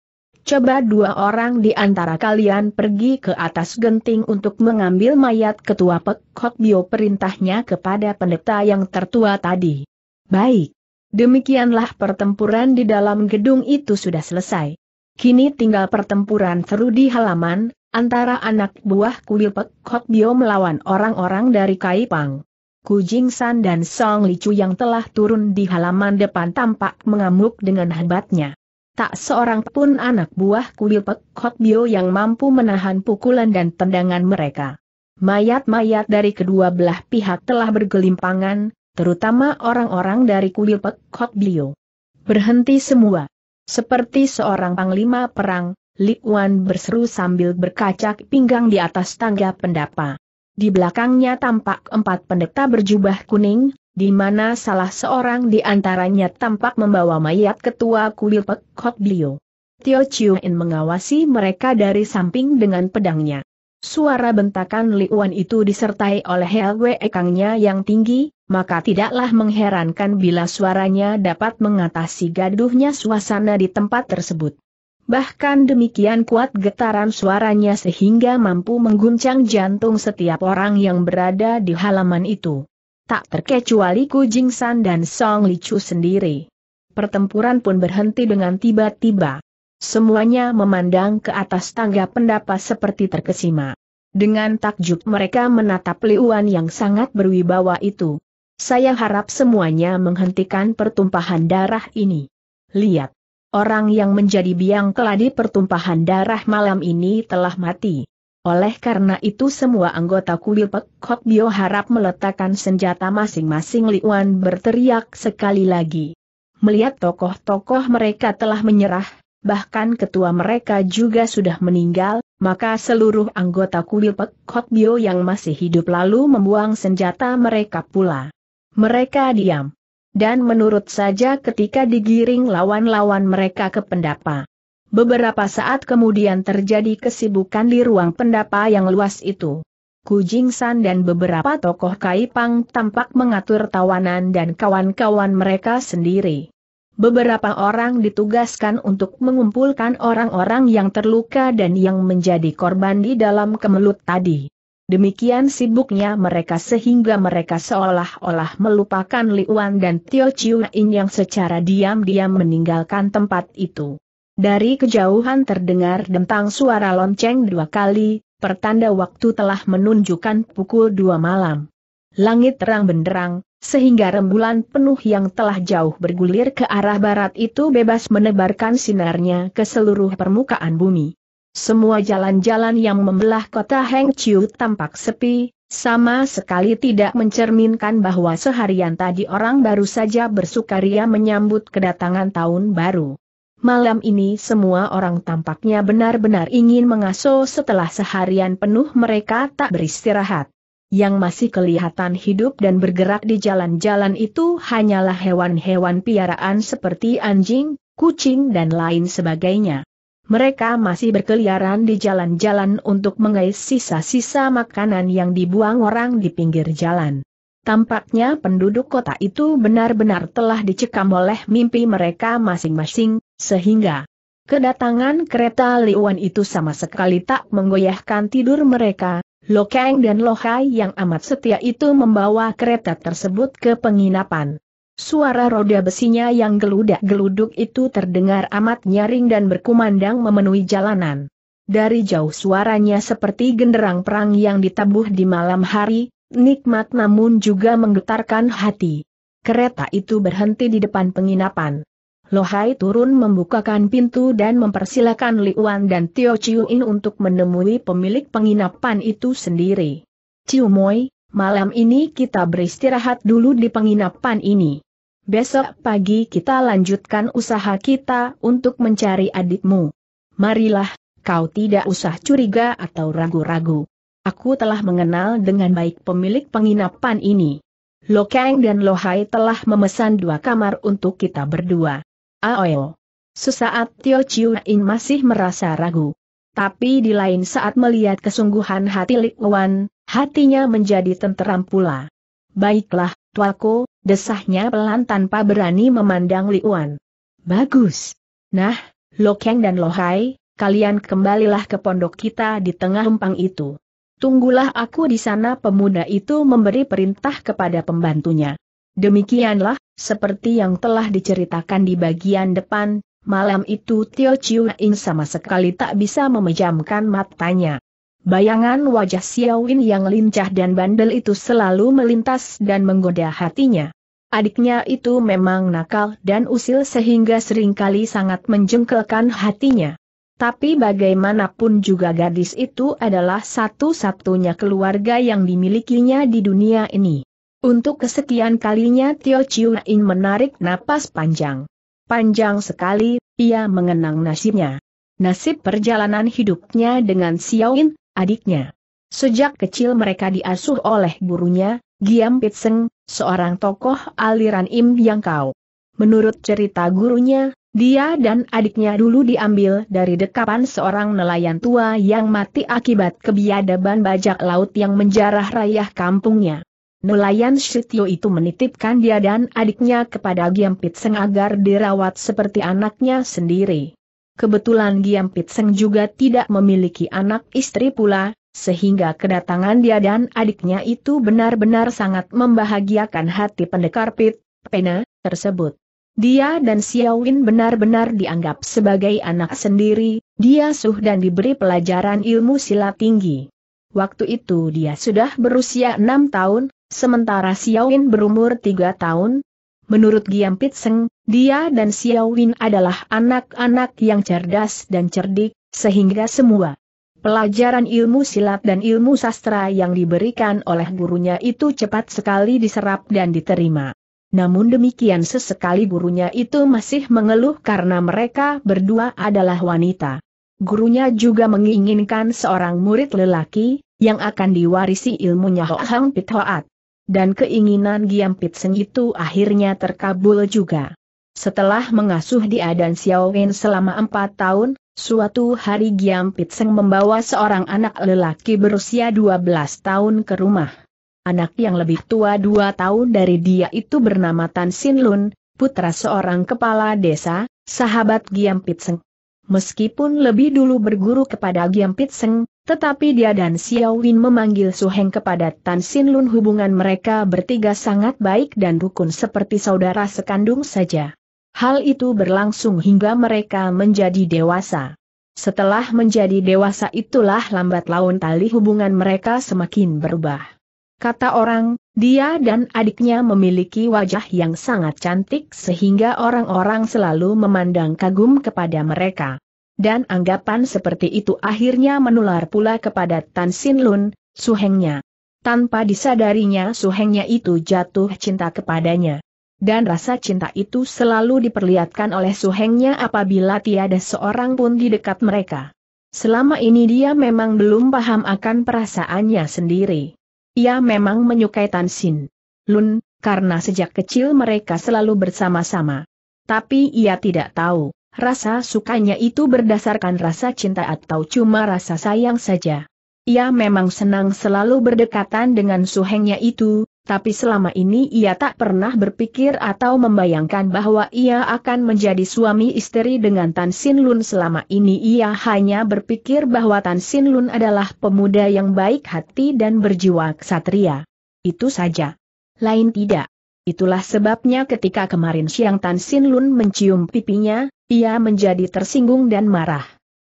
Coba dua orang di antara kalian pergi ke atas genting untuk mengambil mayat ketua Pek Bio perintahnya kepada pendeta yang tertua tadi. Baik. Demikianlah pertempuran di dalam gedung itu sudah selesai. Kini tinggal pertempuran seru di halaman, antara anak buah kuil Pek Bio melawan orang-orang dari Kaipang. Ku Jing San dan Song Li Chu yang telah turun di halaman depan tampak mengamuk dengan hebatnya. Tak seorang pun anak buah kuil Pek Bio yang mampu menahan pukulan dan tendangan mereka. Mayat-mayat dari kedua belah pihak telah bergelimpangan, terutama orang-orang dari kuil Pek Bio. Berhenti semua. Seperti seorang panglima perang, Li Wan berseru sambil berkacak pinggang di atas tangga pendapa. Di belakangnya tampak empat pendeta berjubah kuning, di mana salah seorang di antaranya tampak membawa mayat ketua kuil Pek Bio. Tio Chiuin mengawasi mereka dari samping dengan pedangnya. Suara bentakan Li Wan itu disertai oleh Helwe Ekangnya yang tinggi, maka tidaklah mengherankan bila suaranya dapat mengatasi gaduhnya suasana di tempat tersebut. Bahkan demikian kuat getaran suaranya sehingga mampu mengguncang jantung setiap orang yang berada di halaman itu tak terkecuali Ku San dan Song Licu sendiri. Pertempuran pun berhenti dengan tiba-tiba. Semuanya memandang ke atas tangga pendapa seperti terkesima. Dengan takjub mereka menatap Liuan yang sangat berwibawa itu. Saya harap semuanya menghentikan pertumpahan darah ini. Lihat, orang yang menjadi biang keladi pertumpahan darah malam ini telah mati. Oleh karena itu semua anggota kuil Pekok Bio harap meletakkan senjata masing-masing Liuan berteriak sekali lagi. Melihat tokoh-tokoh mereka telah menyerah, bahkan ketua mereka juga sudah meninggal, maka seluruh anggota kuil Pekok Bio yang masih hidup lalu membuang senjata mereka pula. Mereka diam. Dan menurut saja ketika digiring lawan-lawan mereka ke pendapa. Beberapa saat kemudian terjadi kesibukan di ruang pendapa yang luas itu. Kujing San dan beberapa tokoh Kaipang tampak mengatur tawanan dan kawan-kawan mereka sendiri. Beberapa orang ditugaskan untuk mengumpulkan orang-orang yang terluka dan yang menjadi korban di dalam kemelut tadi. Demikian sibuknya mereka sehingga mereka seolah-olah melupakan Liuan dan Tio Chiu In yang secara diam-diam meninggalkan tempat itu. Dari kejauhan terdengar dentang suara lonceng dua kali, pertanda waktu telah menunjukkan pukul dua malam. Langit terang benderang, sehingga rembulan penuh yang telah jauh bergulir ke arah barat itu bebas menebarkan sinarnya ke seluruh permukaan bumi. Semua jalan-jalan yang membelah kota Heng tampak sepi, sama sekali tidak mencerminkan bahwa seharian tadi orang baru saja bersukaria menyambut kedatangan tahun baru malam ini semua orang tampaknya benar-benar ingin mengasuh setelah seharian penuh mereka tak beristirahat. Yang masih kelihatan hidup dan bergerak di jalan-jalan itu hanyalah hewan-hewan piaraan seperti anjing, kucing dan lain sebagainya. Mereka masih berkeliaran di jalan-jalan untuk mengais sisa-sisa makanan yang dibuang orang di pinggir jalan. Tampaknya penduduk kota itu benar-benar telah dicekam oleh mimpi mereka masing-masing, sehingga kedatangan kereta Liuan itu sama sekali tak menggoyahkan tidur mereka, Lo Kang dan Lo Hai yang amat setia itu membawa kereta tersebut ke penginapan. Suara roda besinya yang geludak-geluduk itu terdengar amat nyaring dan berkumandang memenuhi jalanan. Dari jauh suaranya seperti genderang perang yang ditabuh di malam hari, nikmat namun juga menggetarkan hati. Kereta itu berhenti di depan penginapan. Lohai turun membukakan pintu dan mempersilakan Liuan dan Tio Chiuin untuk menemui pemilik penginapan itu sendiri. Chiu Moi, malam ini kita beristirahat dulu di penginapan ini. Besok pagi kita lanjutkan usaha kita untuk mencari adikmu. Marilah, kau tidak usah curiga atau ragu-ragu. Aku telah mengenal dengan baik pemilik penginapan ini. Lo Kang dan Lohai telah memesan dua kamar untuk kita berdua. Aoil. Sesaat Tio Chiu In masih merasa ragu. Tapi di lain saat melihat kesungguhan hati Li Wan, hatinya menjadi tenteram pula. Baiklah, tuaku, desahnya pelan tanpa berani memandang Li Wan. Bagus. Nah, Lokeng dan Lo Hai, kalian kembalilah ke pondok kita di tengah humpang itu. Tunggulah aku di sana pemuda itu memberi perintah kepada pembantunya. Demikianlah, seperti yang telah diceritakan di bagian depan, malam itu Tio Chiu In sama sekali tak bisa memejamkan matanya. Bayangan wajah Xiao Win yang lincah dan bandel itu selalu melintas dan menggoda hatinya. Adiknya itu memang nakal dan usil sehingga seringkali sangat menjengkelkan hatinya. Tapi bagaimanapun juga gadis itu adalah satu-satunya keluarga yang dimilikinya di dunia ini. Untuk kesekian kalinya Tio Chiuin menarik napas panjang. Panjang sekali, ia mengenang nasibnya. Nasib perjalanan hidupnya dengan Xiao Yin, adiknya. Sejak kecil mereka diasuh oleh gurunya, Giam Pitseng, seorang tokoh aliran Im Yang Kau. Menurut cerita gurunya, dia dan adiknya dulu diambil dari dekapan seorang nelayan tua yang mati akibat kebiadaban bajak laut yang menjarah rayah kampungnya. Nelayan Shityo itu menitipkan dia dan adiknya kepada Giam Pitseng agar dirawat seperti anaknya sendiri. Kebetulan Giam Pitseng juga tidak memiliki anak istri pula, sehingga kedatangan dia dan adiknya itu benar-benar sangat membahagiakan hati pendekar Pit, Pena, tersebut. Dia dan Xiaowin benar-benar dianggap sebagai anak sendiri, dia suh dan diberi pelajaran ilmu silat tinggi. Waktu itu dia sudah berusia enam tahun, Sementara Win berumur tiga tahun, menurut Giam Pitseng, dia dan Win adalah anak-anak yang cerdas dan cerdik, sehingga semua pelajaran ilmu silat dan ilmu sastra yang diberikan oleh gurunya itu cepat sekali diserap dan diterima. Namun demikian sesekali gurunya itu masih mengeluh karena mereka berdua adalah wanita. Gurunya juga menginginkan seorang murid lelaki, yang akan diwarisi ilmunya Hoang Pithoat dan keinginan Giam Pitseng itu akhirnya terkabul juga. Setelah mengasuh Dia dan Xiao Wen selama empat tahun, suatu hari Giam Pitseng membawa seorang anak lelaki berusia 12 tahun ke rumah. Anak yang lebih tua dua tahun dari dia itu bernama Tan Sin Lun, putra seorang kepala desa, sahabat Giam Pitseng. Meskipun lebih dulu berguru kepada Giam Pitseng, tetapi dia dan Xiao Win memanggil Su Heng kepada Tan Sin Lun hubungan mereka bertiga sangat baik dan rukun seperti saudara sekandung saja. Hal itu berlangsung hingga mereka menjadi dewasa. Setelah menjadi dewasa itulah lambat laun tali hubungan mereka semakin berubah. Kata orang, dia dan adiknya memiliki wajah yang sangat cantik sehingga orang-orang selalu memandang kagum kepada mereka. Dan anggapan seperti itu akhirnya menular pula kepada Tan Sin Lun, suhengnya. Tanpa disadarinya suhengnya itu jatuh cinta kepadanya. Dan rasa cinta itu selalu diperlihatkan oleh suhengnya apabila tiada seorang pun di dekat mereka. Selama ini dia memang belum paham akan perasaannya sendiri. Ia memang menyukai Tan Sin Lun, karena sejak kecil mereka selalu bersama-sama. Tapi ia tidak tahu, rasa sukanya itu berdasarkan rasa cinta atau cuma rasa sayang saja. Ia memang senang selalu berdekatan dengan suhengnya itu, tapi selama ini ia tak pernah berpikir atau membayangkan bahwa ia akan menjadi suami istri dengan Tan Sin Lun selama ini ia hanya berpikir bahwa Tan Sin Lun adalah pemuda yang baik hati dan berjiwa ksatria. Itu saja. Lain tidak. Itulah sebabnya ketika kemarin siang Tan Sin Lun mencium pipinya, ia menjadi tersinggung dan marah.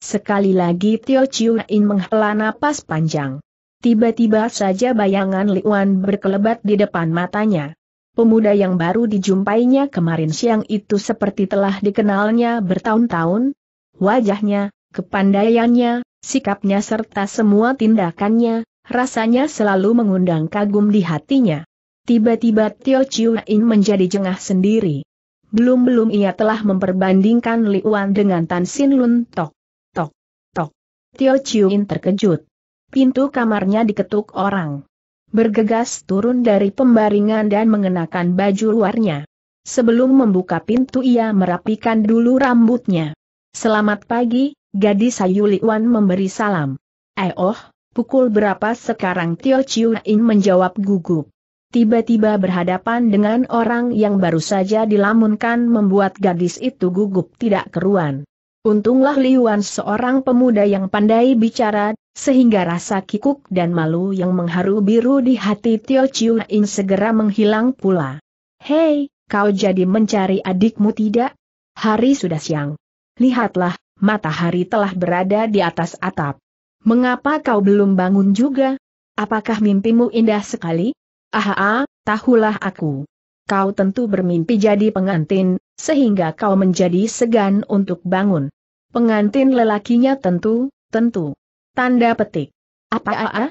Sekali lagi Tio Chiu In menghela napas panjang. Tiba-tiba saja bayangan Liwan berkelebat di depan matanya. Pemuda yang baru dijumpainya kemarin siang itu seperti telah dikenalnya bertahun-tahun. Wajahnya, kepandaiannya, sikapnya serta semua tindakannya, rasanya selalu mengundang kagum di hatinya. Tiba-tiba Tio Chiu In menjadi jengah sendiri. Belum-belum ia telah memperbandingkan Liwan dengan Tan Sin Lun Tok. Tok, Tok. Tio Chiu In terkejut pintu kamarnya diketuk orang. Bergegas turun dari pembaringan dan mengenakan baju luarnya. Sebelum membuka pintu ia merapikan dulu rambutnya. Selamat pagi, gadis Ayu Wan memberi salam. Eh oh, pukul berapa sekarang Tio Chiu In menjawab gugup tiba-tiba berhadapan dengan orang yang baru saja dilamunkan membuat gadis itu gugup tidak keruan. Untunglah Liuan seorang pemuda yang pandai bicara, sehingga rasa kikuk dan malu yang mengharu biru di hati Tio Chiu In segera menghilang pula. Hei, kau jadi mencari adikmu tidak? Hari sudah siang. Lihatlah, matahari telah berada di atas atap. Mengapa kau belum bangun juga? Apakah mimpimu indah sekali? Aha, tahulah aku. Kau tentu bermimpi jadi pengantin, sehingga kau menjadi segan untuk bangun. Pengantin lelakinya tentu, tentu. Tanda petik. Apa -a?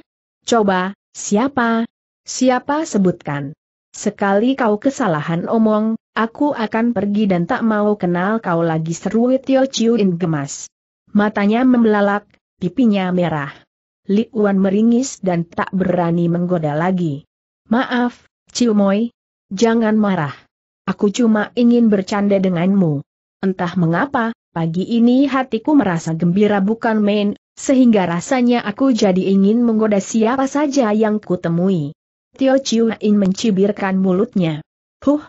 Coba, siapa? Siapa sebutkan? Sekali kau kesalahan omong, aku akan pergi dan tak mau kenal kau lagi seru Tio Chiuin gemas. Matanya membelalak, pipinya merah. Li Wan meringis dan tak berani menggoda lagi. Maaf, Moi. Jangan marah. Aku cuma ingin bercanda denganmu. Entah mengapa, pagi ini hatiku merasa gembira bukan main, sehingga rasanya aku jadi ingin menggoda siapa saja yang kutemui. Tio Chiuin mencibirkan mulutnya. Huh,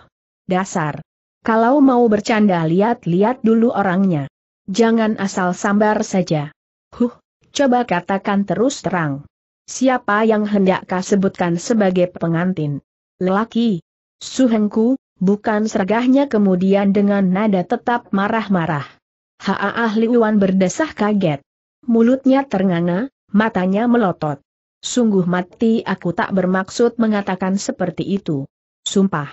dasar. Kalau mau bercanda lihat-lihat dulu orangnya. Jangan asal sambar saja. Huh, coba katakan terus terang. Siapa yang hendak kau sebutkan sebagai pengantin? Lelaki. Suhengku, bukan sergahnya kemudian dengan nada tetap marah-marah. Haa ahli Iwan berdesah kaget mulutnya ternganga, matanya melotot. Sungguh mati aku tak bermaksud mengatakan seperti itu. Sumpah.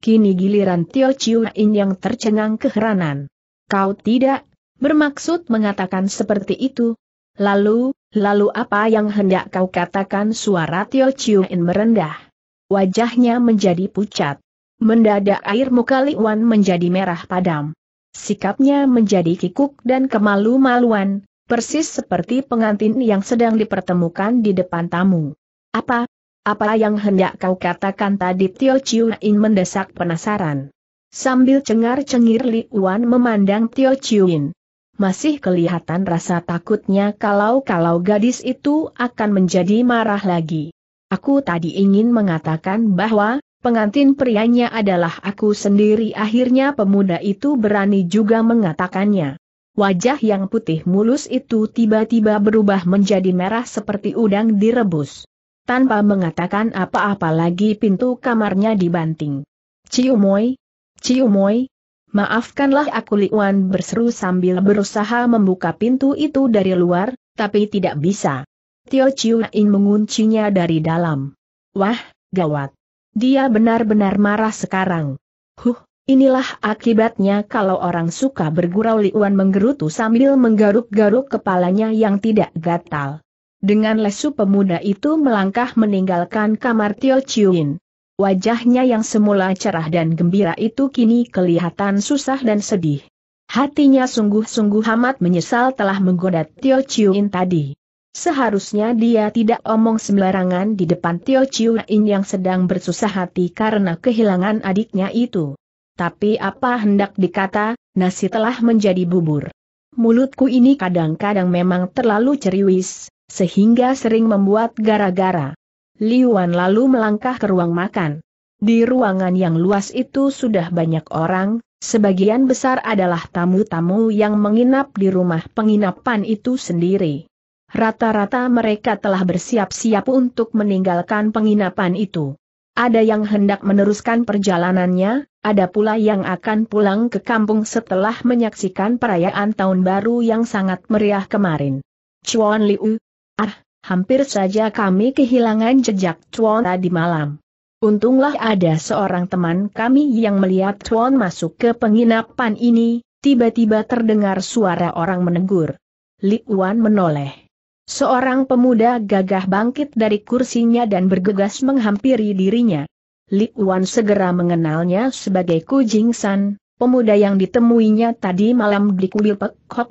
Kini giliran Tio Chiu In yang tercengang keheranan. Kau tidak bermaksud mengatakan seperti itu. Lalu, lalu apa yang hendak kau katakan suara Tio Chiu In merendah. Wajahnya menjadi pucat. Mendadak air muka Liwan menjadi merah padam. Sikapnya menjadi kikuk dan kemalu-maluan, persis seperti pengantin yang sedang dipertemukan di depan tamu. Apa? Apa yang hendak kau katakan tadi Tio Chiu In mendesak penasaran. Sambil cengar-cengir Li Wan memandang Tio Chiu In. Masih kelihatan rasa takutnya kalau-kalau gadis itu akan menjadi marah lagi. Aku tadi ingin mengatakan bahwa, pengantin prianya adalah aku sendiri akhirnya pemuda itu berani juga mengatakannya wajah yang putih mulus itu tiba-tiba berubah menjadi merah seperti udang direbus. Tanpa mengatakan apa-apa lagi pintu kamarnya dibanting. Ciumoi, ciumoi, maafkanlah aku Liwan berseru sambil berusaha membuka pintu itu dari luar, tapi tidak bisa. Tio Chiuin menguncinya dari dalam. Wah, gawat. Dia benar-benar marah sekarang. Huh, Inilah akibatnya kalau orang suka bergurau Liuan menggerutu sambil menggaruk-garuk kepalanya yang tidak gatal. Dengan lesu pemuda itu melangkah meninggalkan kamar Tio Chiuin. Wajahnya yang semula cerah dan gembira itu kini kelihatan susah dan sedih. Hatinya sungguh-sungguh amat menyesal telah menggoda Tio Chiuin tadi. Seharusnya dia tidak omong sembarangan di depan Tio Chiuin yang sedang bersusah hati karena kehilangan adiknya itu. Tapi apa hendak dikata, nasi telah menjadi bubur. Mulutku ini kadang-kadang memang terlalu ceriwis, sehingga sering membuat gara-gara. Liuan lalu melangkah ke ruang makan. Di ruangan yang luas itu sudah banyak orang, sebagian besar adalah tamu-tamu yang menginap di rumah penginapan itu sendiri. Rata-rata mereka telah bersiap-siap untuk meninggalkan penginapan itu. Ada yang hendak meneruskan perjalanannya, ada pula yang akan pulang ke kampung setelah menyaksikan perayaan tahun baru yang sangat meriah kemarin. Chuan Liu. Ah, hampir saja kami kehilangan jejak Chuan tadi malam. Untunglah ada seorang teman kami yang melihat Chuan masuk ke penginapan ini, tiba-tiba terdengar suara orang menegur. Li Wan menoleh. Seorang pemuda gagah bangkit dari kursinya dan bergegas menghampiri dirinya. Li Wan segera mengenalnya sebagai Ku Jing San, pemuda yang ditemuinya tadi malam di kuil Pek Hok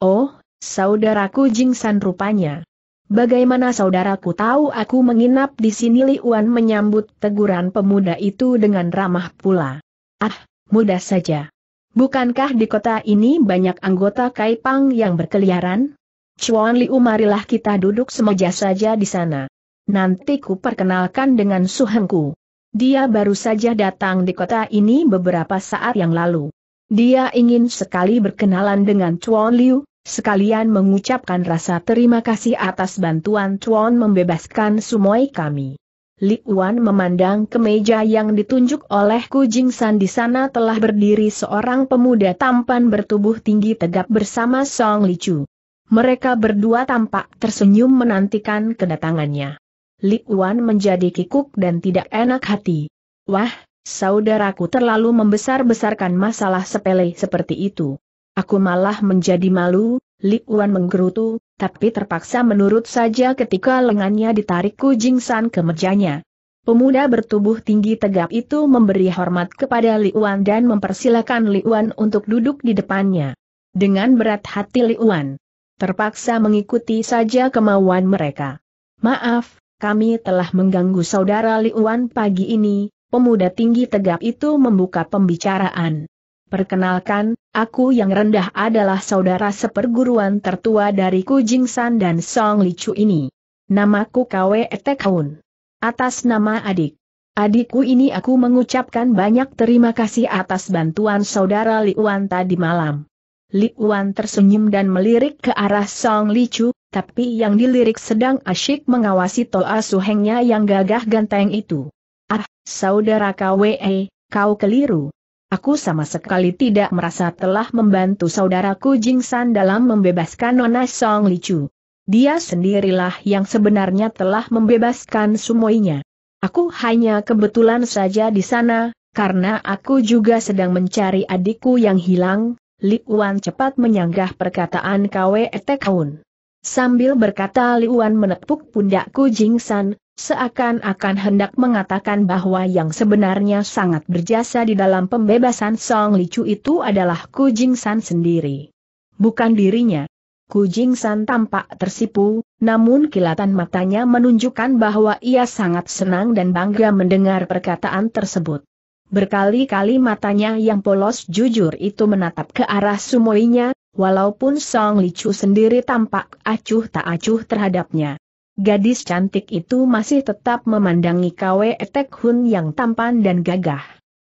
Oh, saudaraku Jing San rupanya. Bagaimana saudaraku tahu aku menginap di sini Li Wan menyambut teguran pemuda itu dengan ramah pula. Ah, mudah saja. Bukankah di kota ini banyak anggota Kaipang yang berkeliaran? Chuan Liu marilah kita duduk semeja saja di sana. Nanti ku perkenalkan dengan Suhengku. Dia baru saja datang di kota ini beberapa saat yang lalu. Dia ingin sekali berkenalan dengan Chuan Liu, sekalian mengucapkan rasa terima kasih atas bantuan Chuan membebaskan sumoi kami. Li Wan memandang ke meja yang ditunjuk oleh Kujing San di sana telah berdiri seorang pemuda tampan bertubuh tinggi tegap bersama Song Li Chu. Mereka berdua tampak tersenyum menantikan kedatangannya. Li Wan menjadi kikuk dan tidak enak hati. Wah, saudaraku terlalu membesar-besarkan masalah sepele seperti itu. Aku malah menjadi malu, Li Wan menggerutu, tapi terpaksa menurut saja ketika lengannya ditarik Ku Jing San ke mejanya. Pemuda bertubuh tinggi tegap itu memberi hormat kepada Li Wan dan mempersilakan Li Wan untuk duduk di depannya. Dengan berat hati Li Wan, terpaksa mengikuti saja kemauan mereka. Maaf, kami telah mengganggu saudara Liuan pagi ini, pemuda tinggi tegap itu membuka pembicaraan. Perkenalkan, aku yang rendah adalah saudara seperguruan tertua dari Kujingsan dan Song Li Chu ini. Namaku Kwe Etekaun. Atas nama adik. Adikku ini aku mengucapkan banyak terima kasih atas bantuan saudara Liuan tadi malam. Li Wan tersenyum dan melirik ke arah Song Li Chu, tapi yang dilirik sedang asyik mengawasi Toa Suhengnya yang gagah ganteng itu. Ah, saudara KWE, kau keliru. Aku sama sekali tidak merasa telah membantu saudaraku Jing San dalam membebaskan Nona Song Li Chu. Dia sendirilah yang sebenarnya telah membebaskan semuanya. Aku hanya kebetulan saja di sana, karena aku juga sedang mencari adikku yang hilang, Li Liuan cepat menyanggah perkataan Kwe Etekaun. Sambil berkata Li Liuan menepuk pundak Ku Jing San, seakan-akan hendak mengatakan bahwa yang sebenarnya sangat berjasa di dalam pembebasan Song Li Chu itu adalah Ku Jing San sendiri. Bukan dirinya. Ku Jing San tampak tersipu, namun kilatan matanya menunjukkan bahwa ia sangat senang dan bangga mendengar perkataan tersebut. Berkali-kali matanya yang polos jujur itu menatap ke arah sumoinya, walaupun Song Licu sendiri tampak acuh tak acuh terhadapnya. Gadis cantik itu masih tetap memandangi Kwe Etek Hun yang tampan dan gagah.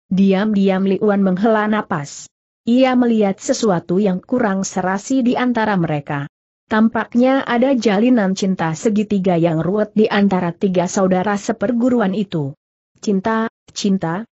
Diam-diam Liuan menghela napas. Ia melihat sesuatu yang kurang serasi di antara mereka. Tampaknya ada jalinan cinta segitiga yang ruwet di antara tiga saudara seperguruan itu. Cinta, cinta,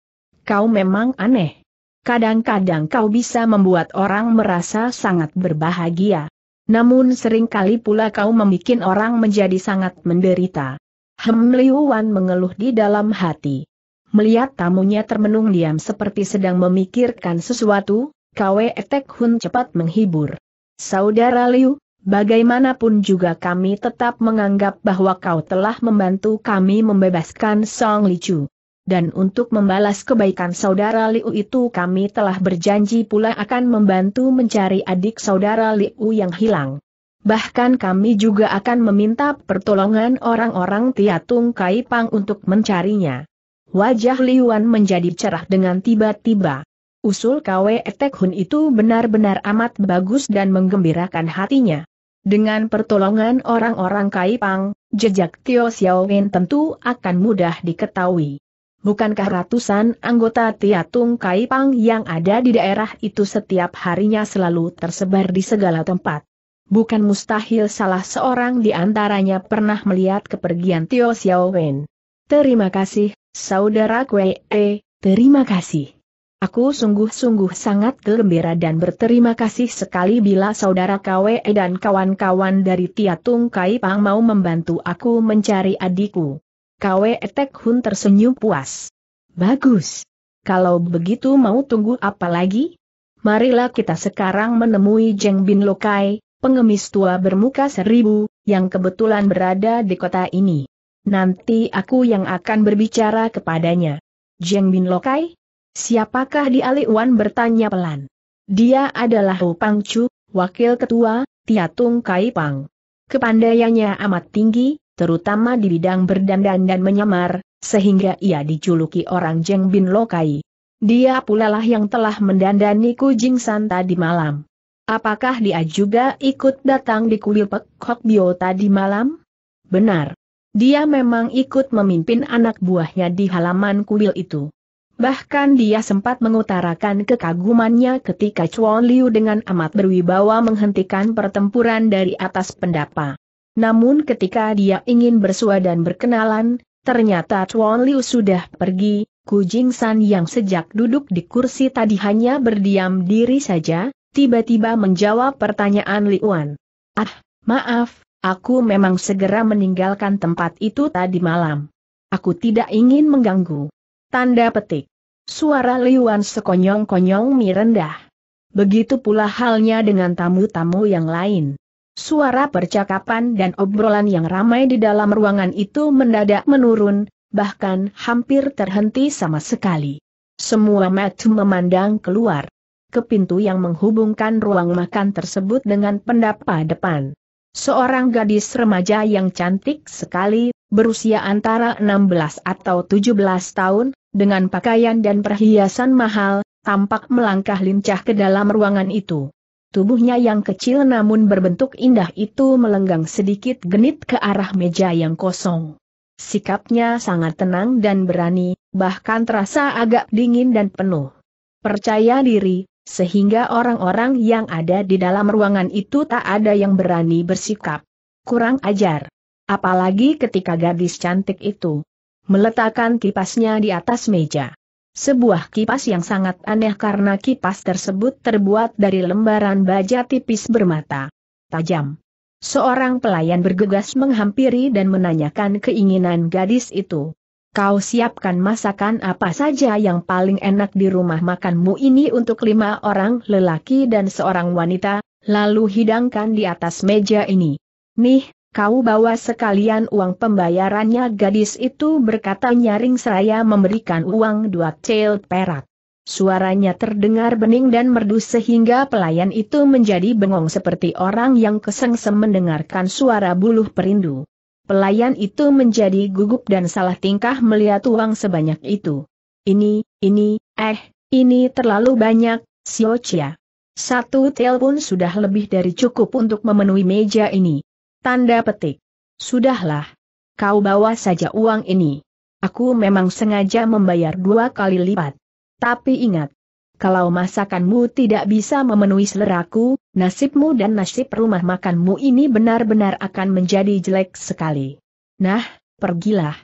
kau memang aneh. Kadang-kadang kau bisa membuat orang merasa sangat berbahagia. Namun seringkali pula kau membuat orang menjadi sangat menderita. Hem Liuwan mengeluh di dalam hati. Melihat tamunya termenung diam seperti sedang memikirkan sesuatu, Kwe Etek Hun cepat menghibur. Saudara Liu, bagaimanapun juga kami tetap menganggap bahwa kau telah membantu kami membebaskan Song Li Chu dan untuk membalas kebaikan saudara Liu itu kami telah berjanji pula akan membantu mencari adik saudara Liu yang hilang. Bahkan kami juga akan meminta pertolongan orang-orang Tiatung Kaipang untuk mencarinya. Wajah Liuan menjadi cerah dengan tiba-tiba. Usul Kwe Etek Hun itu benar-benar amat bagus dan menggembirakan hatinya. Dengan pertolongan orang-orang Kaipang, jejak Tio Xiaowen tentu akan mudah diketahui bukankah ratusan anggota Tiatung Kaipang yang ada di daerah itu setiap harinya selalu tersebar di segala tempat? Bukan mustahil salah seorang di antaranya pernah melihat kepergian Tio Xiao Wen. Terima kasih, Saudara Kwe, -e, terima kasih. Aku sungguh-sungguh sangat gembira dan berterima kasih sekali bila saudara KWE e dan kawan-kawan dari Tiatung Kaipang mau membantu aku mencari adikku. KW Etek Hun tersenyum puas. Bagus. Kalau begitu mau tunggu apa lagi? Marilah kita sekarang menemui Jeng Bin Lokai, pengemis tua bermuka seribu, yang kebetulan berada di kota ini. Nanti aku yang akan berbicara kepadanya. Jeng Bin Lokai? Siapakah di Wan bertanya pelan. Dia adalah Hu Pang Chu, wakil ketua, Tiatung Kai Pang. Kepandaiannya amat tinggi, terutama di bidang berdandan dan menyamar, sehingga ia dijuluki orang Jeng Bin Lokai. Dia pula lah yang telah mendandani Kujing San tadi malam. Apakah dia juga ikut datang di kuil Pek Hok Bio tadi malam? Benar. Dia memang ikut memimpin anak buahnya di halaman kuil itu. Bahkan dia sempat mengutarakan kekagumannya ketika Chuan Liu dengan amat berwibawa menghentikan pertempuran dari atas pendapa. Namun ketika dia ingin bersua dan berkenalan, ternyata Chuan Liu sudah pergi, Ku Jing San yang sejak duduk di kursi tadi hanya berdiam diri saja, tiba-tiba menjawab pertanyaan Liuan. Ah, maaf, aku memang segera meninggalkan tempat itu tadi malam. Aku tidak ingin mengganggu. Tanda petik. Suara Li Wan sekonyong-konyong mirendah. Begitu pula halnya dengan tamu-tamu yang lain. Suara percakapan dan obrolan yang ramai di dalam ruangan itu mendadak menurun, bahkan hampir terhenti sama sekali. Semua mata memandang keluar ke pintu yang menghubungkan ruang makan tersebut dengan pendapa depan. Seorang gadis remaja yang cantik sekali, berusia antara 16 atau 17 tahun, dengan pakaian dan perhiasan mahal, tampak melangkah lincah ke dalam ruangan itu. Tubuhnya yang kecil namun berbentuk indah itu melenggang sedikit genit ke arah meja yang kosong. Sikapnya sangat tenang dan berani, bahkan terasa agak dingin dan penuh. Percaya diri, sehingga orang-orang yang ada di dalam ruangan itu tak ada yang berani bersikap. Kurang ajar. Apalagi ketika gadis cantik itu meletakkan kipasnya di atas meja. Sebuah kipas yang sangat aneh karena kipas tersebut terbuat dari lembaran baja tipis bermata tajam. Seorang pelayan bergegas menghampiri dan menanyakan keinginan gadis itu. Kau siapkan masakan apa saja yang paling enak di rumah makanmu ini untuk lima orang lelaki dan seorang wanita, lalu hidangkan di atas meja ini. Nih, kau bawa sekalian uang pembayarannya gadis itu berkata nyaring seraya memberikan uang dua cel perak. Suaranya terdengar bening dan merdu sehingga pelayan itu menjadi bengong seperti orang yang kesengsem mendengarkan suara buluh perindu. Pelayan itu menjadi gugup dan salah tingkah melihat uang sebanyak itu. Ini, ini, eh, ini terlalu banyak, Siocia. Satu pun sudah lebih dari cukup untuk memenuhi meja ini. Tanda petik. Sudahlah. Kau bawa saja uang ini. Aku memang sengaja membayar dua kali lipat. Tapi ingat, kalau masakanmu tidak bisa memenuhi seleraku, nasibmu dan nasib rumah makanmu ini benar-benar akan menjadi jelek sekali. Nah, pergilah.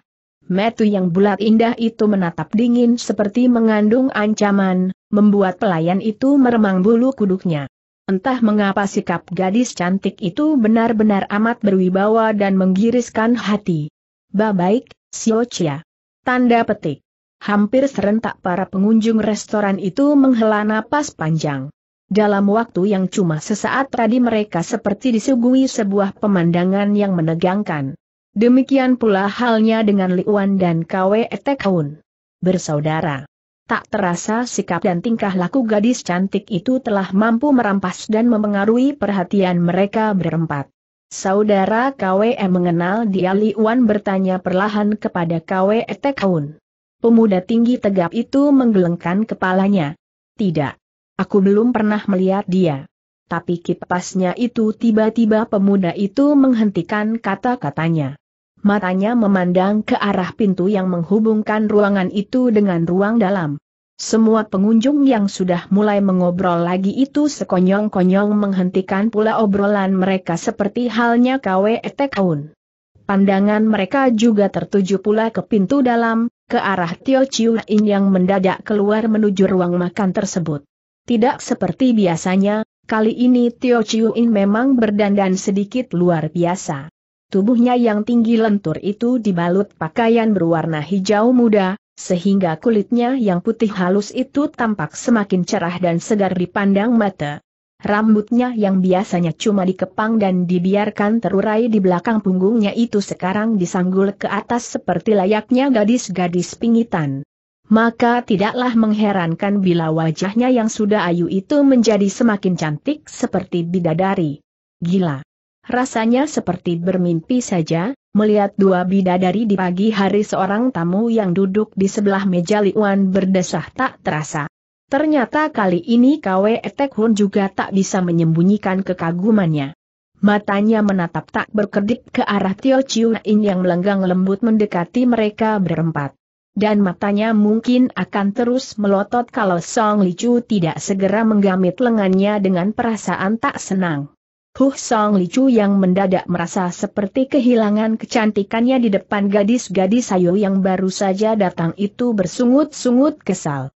Metu yang bulat indah itu menatap dingin seperti mengandung ancaman, membuat pelayan itu meremang bulu kuduknya. Entah mengapa sikap gadis cantik itu benar-benar amat berwibawa dan menggiriskan hati. Babaik, Siocia. Tanda petik. Hampir serentak para pengunjung restoran itu menghela napas panjang. Dalam waktu yang cuma sesaat tadi mereka seperti disuguhi sebuah pemandangan yang menegangkan. Demikian pula halnya dengan Liuan dan Kwe Etekaun. Bersaudara. Tak terasa sikap dan tingkah laku gadis cantik itu telah mampu merampas dan mempengaruhi perhatian mereka berempat. Saudara KWE mengenal dia Li Wan bertanya perlahan kepada KWE Tekaun. Pemuda tinggi tegap itu menggelengkan kepalanya. Tidak. Aku belum pernah melihat dia. Tapi kipasnya itu tiba-tiba pemuda itu menghentikan kata-katanya matanya memandang ke arah pintu yang menghubungkan ruangan itu dengan ruang dalam. Semua pengunjung yang sudah mulai mengobrol lagi itu sekonyong-konyong menghentikan pula obrolan mereka seperti halnya KW Etekaun. Pandangan mereka juga tertuju pula ke pintu dalam, ke arah Tio Chiu In yang mendadak keluar menuju ruang makan tersebut. Tidak seperti biasanya, kali ini Tio Chiu In memang berdandan sedikit luar biasa. Tubuhnya yang tinggi lentur itu dibalut pakaian berwarna hijau muda, sehingga kulitnya yang putih halus itu tampak semakin cerah dan segar dipandang mata. Rambutnya yang biasanya cuma dikepang dan dibiarkan terurai di belakang punggungnya itu sekarang disanggul ke atas seperti layaknya gadis-gadis pingitan. Maka tidaklah mengherankan bila wajahnya yang sudah ayu itu menjadi semakin cantik seperti bidadari. Gila. Rasanya seperti bermimpi saja, melihat dua bidadari di pagi hari seorang tamu yang duduk di sebelah meja Liuan berdesah tak terasa. Ternyata kali ini Kwe Etekhun juga tak bisa menyembunyikan kekagumannya. Matanya menatap tak berkedip ke arah Tio Chiu Chiuin yang melenggang lembut mendekati mereka berempat. Dan matanya mungkin akan terus melotot kalau Song Li Chu tidak segera menggamit lengannya dengan perasaan tak senang. Huh Song Li Licu yang mendadak merasa seperti kehilangan kecantikannya di depan gadis-gadis sayu yang baru saja datang itu bersungut-sungut kesal.